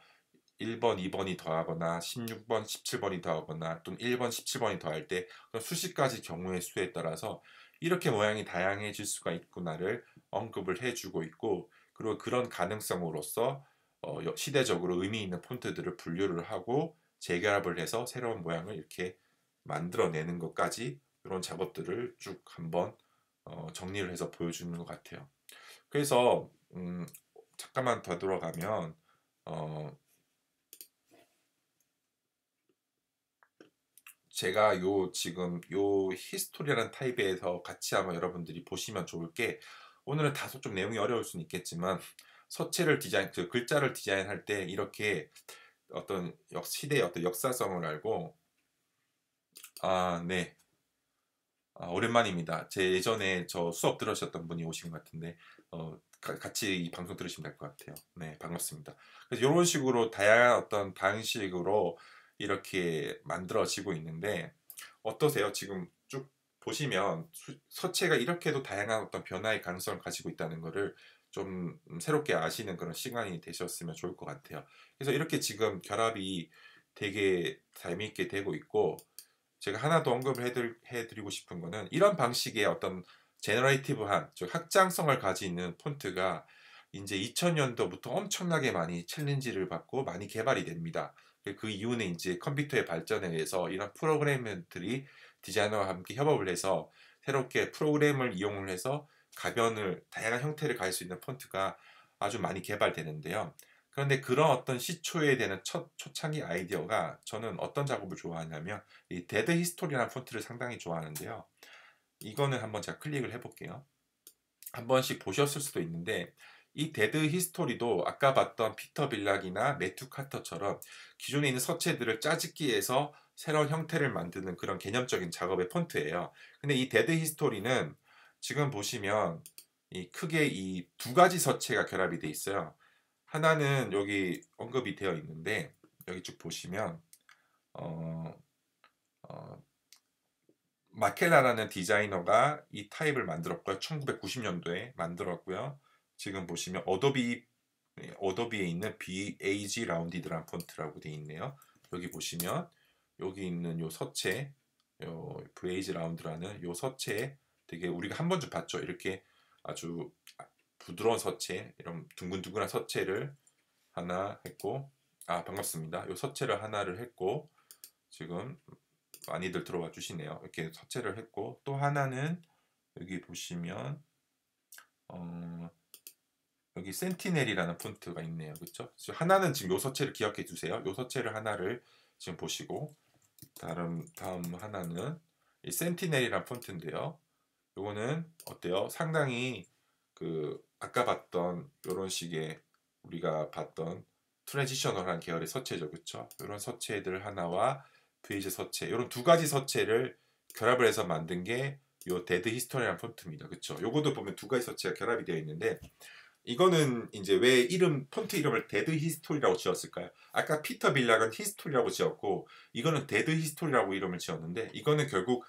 1번, 2번이 더하거나 16번, 17번이 더하거나 또는 1번, 17번이 더할 때 수십 까지 경우의 수에 따라서 이렇게 모양이 다양해질 수가 있구나를 언급을 해주고 있고 그리고 그런 가능성으로서 어, 시대적으로 의미 있는 폰트들을 분류를 하고 재결합을 해서 새로운 모양을 이렇게 만들어내는 것까지 이런 작업들을 쭉 한번 어, 정리를 해서 보여주는 것 같아요. 그래서 음, 잠깐만 더들어가면 어, 제가 요 지금 요 히스토리라는 타입에서 같이 한번 여러분들이 보시면 좋을 게 오늘은 다소 좀 내용이 어려울 수는 있겠지만 서체를 디자인 그 글자를 디자인할 때 이렇게 어떤 역 시대의 어떤 역사성을 알고 아 네. 아, 오랜만입니다. 제 예전에 저 수업 들으셨던 분이 오신 것 같은데 어, 가, 같이 이 방송 들으시면 될 것 같아요. 네, 반갑습니다. 그래서 이런 식으로 다양한 어떤 방식으로 이렇게 만들어지고 있는데 어떠세요? 지금 쭉 보시면 서체가 이렇게도 다양한 어떤 변화의 가능성을 가지고 있다는 것을 좀 새롭게 아시는 그런 시간이 되셨으면 좋을 것 같아요. 그래서 이렇게 지금 결합이 되게 재미있게 되고 있고 제가 하나 더 언급을 해드리, 해드리고 싶은 거는 이런 방식의 어떤 제너레이티브한 즉 확장성을 가지는 폰트가 이제 2000년도부터 엄청나게 많이 챌린지를 받고 많이 개발이 됩니다. 그이유는 그 이제 컴퓨터의 발전에 의해서 이런 프로그래머들이 디자이너와 함께 협업을 해서 새롭게 프로그램을 이용을 해서 가변을 다양한 형태를 가질 수 있는 폰트가 아주 많이 개발되는데요. 그런데 그런 어떤 시초에 되는 첫 초창기 아이디어가 저는 어떤 작업을 좋아하냐면 이 데드 히스토리라는 폰트를 상당히 좋아하는데요. 이거는 한번 제가 클릭을 해볼게요. 한 번씩 보셨을 수도 있는데 이 데드 히스토리도 아까 봤던 피터 빌락이나 매튜 카터처럼 기존에 있는 서체들을 짜집기해서 새로운 형태를 만드는 그런 개념적인 작업의 폰트예요. 근데 이 데드 히스토리는 지금 보시면 이 크게 이 두 가지 서체가 결합이 돼 있어요. 하나는 여기 언급이 되어 있는데 여기 쭉 보시면 어, 어, 마켈라라는 디자이너가 이 타입을 만들었고요. 1990년도에 만들었고요. 지금 보시면 어도비 어도비에 있는 BAG 라운디드란 폰트라고 되어 있네요. 여기 보시면 여기 있는 요 서체 요 BAG 라운드라는 요 서체 되게 우리가 한 번쯤 봤죠. 이렇게 아주 부드러운 서체 이런 둥근둥근한 서체를 하나 했고 아 반갑습니다. 요 서체를 하나를 했고 지금 많이들 들어와 주시네요. 이렇게 서체를 했고 또 하나는 여기 보시면 어 여기 센티넬이라는 폰트가 있네요. 그렇죠? 하나는 지금 요 서체를 기억해 주세요. 요 서체를 하나를 지금 보시고 다음 다음 하나는 이 센티넬이라는 폰트인데요. 요거는 어때요? 상당히 그 아까 봤던 요런 식의 우리가 봤던 트랜지셔널한 계열의 서체죠. 그렇죠? 요런 서체들 하나와 베이지 서체 요런 두 가지 서체를 결합을 해서 만든 게 요 데드 히스토리라는 폰트입니다. 그렇죠? 요것도 보면 두 가지 서체가 결합이 되어 있는데 이거는 이제 왜 이름 폰트 이름을 데드 히스토리라고 지었을까요? 아까 피터 빌락은 히스토리라고 지었고 이거는 데드 히스토리라고 이름을 지었는데 이거는 결국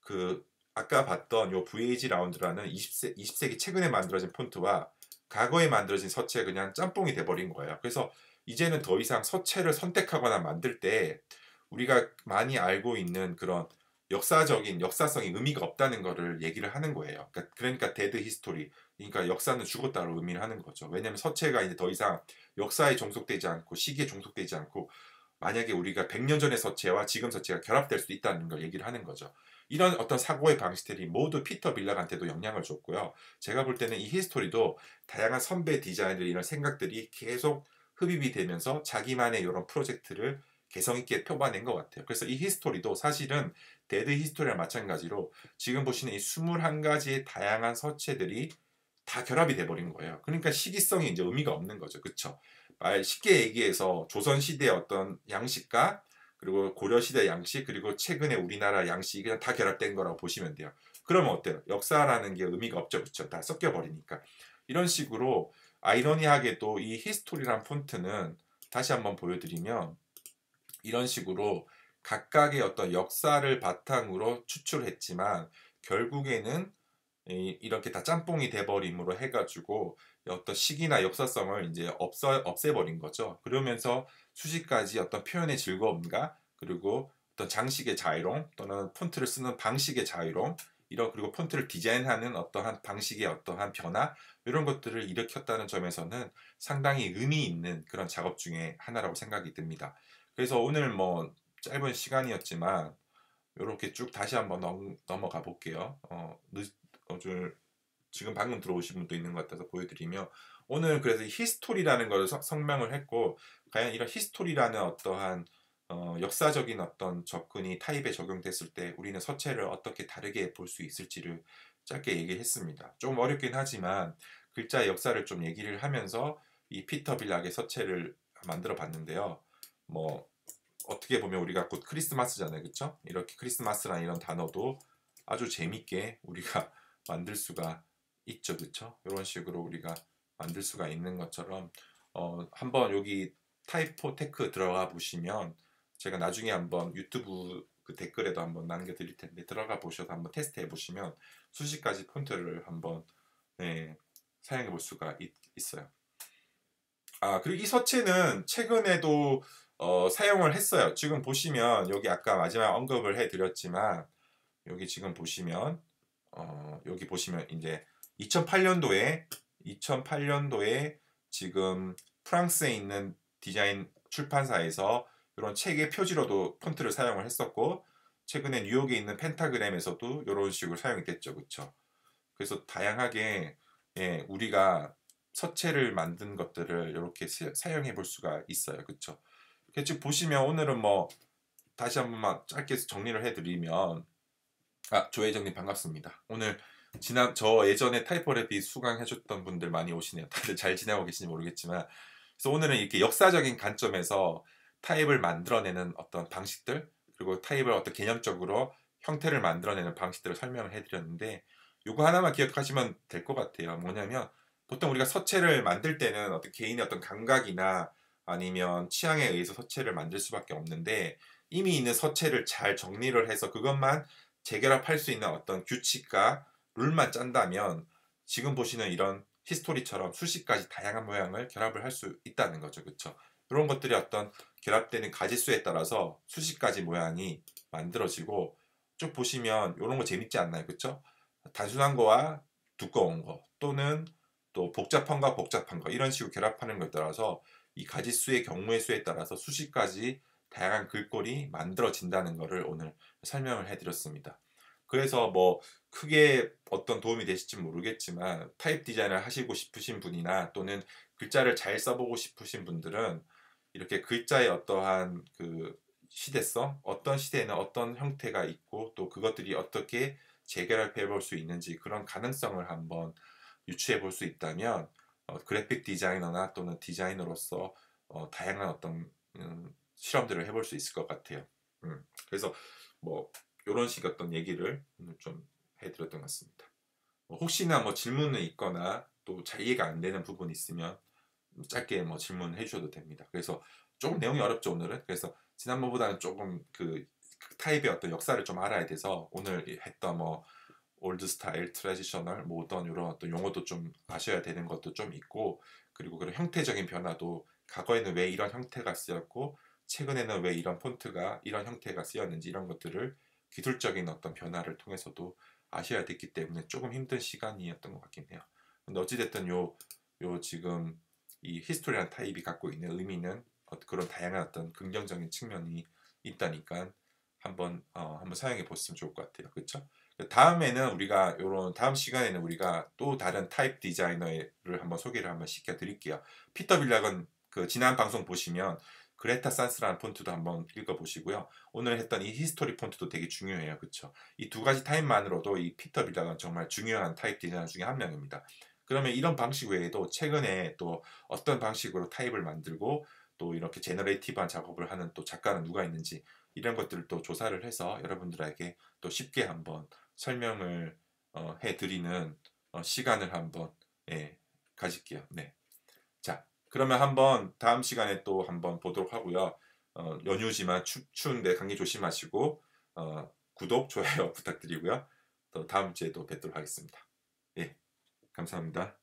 그 아까 봤던 요 VAG 라운드라는 20세, 20세기 최근에 만들어진 폰트와 과거에 만들어진 서체 그냥 짬뽕이 돼버린 거예요. 그래서 이제는 더 이상 서체를 선택하거나 만들 때 우리가 많이 알고 있는 그런 역사적인 역사성이 의미가 없다는 거를 얘기를 하는 거예요. 그러니까, 그러니까 데드 히스토리 그러니까 역사는 죽었다로 의미를 하는 거죠. 왜냐하면 서체가 이제 더 이상 역사에 종속되지 않고 시기에 종속되지 않고 만약에 우리가 100년 전의 서체와 지금 서체가 결합될 수도 있다는 걸 얘기를 하는 거죠. 이런 어떤 사고의 방식들이 모두 피터 빌락한테도 영향을 줬고요. 제가 볼 때는 이 히스토리도 다양한 선배 디자인들 이런 생각들이 계속 흡입이 되면서 자기만의 이런 프로젝트를 개성 있게 표봐낸것 같아요. 그래서 이 히스토리도 사실은 데드 히스토리와 마찬가지로 지금 보시는 이 21가지의 다양한 서체들이 다 결합이 돼버린 거예요. 그러니까 시기성이 이제 의미가 없는 거죠. 그쵸? 말 쉽게 얘기해서 조선시대의 어떤 양식과 그리고 고려시대 양식 그리고 최근에 우리나라 양식이 다 결합된 거라고 보시면 돼요. 그러면 어때요? 역사라는 게 의미가 없죠. 그쵸? 다 섞여버리니까. 이런 식으로 아이러니하게도 이 히스토리란 폰트는 다시 한번 보여드리면 이런 식으로 각각의 어떤 역사를 바탕으로 추출했지만 결국에는 예, 이렇게 다 짬뽕이 돼버림으로 해가지고 어떤 시기나 역사성을 이제 없어, 없애버린 거죠. 그러면서 수식까지 어떤 표현의 즐거움과 그리고 어떤 장식의 자유로움 또는 폰트를 쓰는 방식의 자유로움 이런 그리고 폰트를 디자인하는 어떠한 방식의 어떠한 변화 이런 것들을 일으켰다는 점에서는 상당히 의미 있는 그런 작업 중에 하나라고 생각이 듭니다. 그래서 오늘 뭐 짧은 시간이었지만 이렇게 쭉 다시 한번 넘, 어가 볼게요. 어, 줄 지금 방금 들어오신 분도 있는 것 같아서 보여드리며 오늘 그래서 히스토리라는 것을 성명을 했고 과연 이런 히스토리라는 어떠한 어, 역사적인 어떤 접근이 타입에 적용됐을 때 우리는 서체를 어떻게 다르게 볼 수 있을지를 짧게 얘기 했습니다. 좀 어렵긴 하지만 글자의 역사를 좀 얘기를 하면서 이 피터 빌락의 서체를 만들어 봤는데요. 뭐 어떻게 보면 우리가 곧 크리스마스잖아요. 그렇죠? 이렇게 크리스마스란 이런 단어도 아주 재밌게 우리가 만들 수가 있죠. 그쵸? 이런 식으로 우리가 만들 수가 있는 것처럼 어, 한번 여기 타이포테크 들어가 보시면 제가 나중에 한번 유튜브 그 댓글에도 한번 남겨드릴 텐데 들어가 보셔서 한번 테스트해 보시면 수십 가지 폰트를 한번 네, 사용해 볼 수가 있, 어요 아 그리고 이 서체는 최근에도 어, 사용을 했어요. 지금 보시면 여기 아까 마지막 언급을 해드렸지만 여기 지금 보시면 어, 여기 보시면 이제 2008년도에 2008년도에 지금 프랑스에 있는 디자인 출판사에서 이런 책의 표지로도 폰트를 사용을 했었고 최근에 뉴욕에 있는 펜타그램에서도 이런 식으로 사용이 됐죠, 그렇죠? 그래서 다양하게 예, 우리가 서체를 만든 것들을 이렇게 사용해 볼 수가 있어요, 그렇죠? 즉 보시면 오늘은 뭐 다시 한 번만 짧게 정리를 해드리면 아, 조혜정님 반갑습니다. 오늘 지난 저 예전에 타이퍼랩이 수강해줬던 분들 많이 오시네요. 다들 잘 지내고 계신지 모르겠지만 그래서 오늘은 이렇게 역사적인 관점에서 타입을 만들어내는 어떤 방식들 그리고 타입을 어떤 개념적으로 형태를 만들어내는 방식들을 설명을 해드렸는데 요거 하나만 기억하시면 될 것 같아요. 뭐냐면 보통 우리가 서체를 만들 때는 어떤 개인의 어떤 감각이나 아니면 취향에 의해서 서체를 만들 수밖에 없는데 이미 있는 서체를 잘 정리를 해서 그것만 재결합할 수 있는 어떤 규칙과 룰만 짠다면 지금 보시는 이런 히스토리처럼 수십 가지 다양한 모양을 결합을 할 수 있다는 거죠. 그렇죠? 이런 것들이 어떤 결합되는 가지수에 따라서 수십 가지 모양이 만들어지고 쭉 보시면 이런 거 재밌지 않나요? 그렇죠? 단순한 거와 두꺼운 거 또는 또 복잡한 거 복잡한 거 이런 식으로 결합하는 것에 따라서 이 가지수의 경우의 수에 따라서 수십 가지 다양한 글꼴이 만들어진다는 것을 오늘 설명을 해드렸습니다. 그래서 뭐 크게 어떤 도움이 되실지 모르겠지만 타입 디자인을 하시고 싶으신 분이나 또는 글자를 잘 써보고 싶으신 분들은 이렇게 글자의 어떠한 그 시대성, 어떤 시대에는 어떤 형태가 있고 또 그것들이 어떻게 재결합해 볼 수 있는지 그런 가능성을 한번 유추해 볼 수 있다면 어, 그래픽 디자이너나 또는 디자이너로서 어, 다양한 어떤 음, 실험들을 해볼 수 있을 것 같아요. 음, 그래서 뭐 이런 식의 어떤 얘기를 오늘 좀 해드렸던 것 같습니다. 뭐 혹시나 뭐 질문이 있거나 또 잘 이해가 안 되는 부분이 있으면 짧게 뭐 질문을 해주셔도 됩니다. 그래서 조금 내용이 어렵죠 오늘은. 그래서 지난번보다는 조금 그 타입의 어떤 역사를 좀 알아야 돼서 오늘 했던 뭐 올드 스타일, 트래지셔널 모던 이런 어떤 용어도 좀 아셔야 되는 것도 좀 있고 그리고 그런 형태적인 변화도 과거에는 왜 이런 형태가 쓰였고 최근에는 왜 이런 폰트가 이런 형태가 쓰였는지 이런 것들을 기술적인 어떤 변화를 통해서도 아셔야 됐기 때문에 조금 힘든 시간이었던 것 같긴 해요. 근데 어찌됐든 요, 요 지금 이 히스토리란 타입이 갖고 있는 의미는 어, 그런 다양한 어떤 긍정적인 측면이 있다니까 한번 어, 한번 사용해 보시면 좋을 것 같아요. 그렇죠? 다음에는 우리가 요런 다음 시간에는 우리가 또 다른 타입 디자이너를 한번 소개를 한번 시켜 드릴게요. 피터 빌락은 그 지난 방송 보시면 그레타 산스라는 폰트도 한번 읽어보시고요. 오늘 했던 이 히스토리 폰트도 되게 중요해요. 그쵸? 이 두 가지 타입만으로도 이 피터 빌라는 정말 중요한 타입 디자인 중에 한 명입니다. 그러면 이런 방식 외에도 최근에 또 어떤 방식으로 타입을 만들고 또 이렇게 제너레이티브한 작업을 하는 또 작가는 누가 있는지 이런 것들을 또 조사를 해서 여러분들에게 또 쉽게 한번 설명을 어, 해드리는 어, 시간을 한번 예, 가질게요. 네. 자, 그러면 한번 다음 시간에 또 한번 보도록 하고요. 어, 연휴지만 추, 추운데 감기 조심하시고 어, 구독, 좋아요 부탁드리고요. 또 다음 주에 또 뵙도록 하겠습니다. 예, 감사합니다.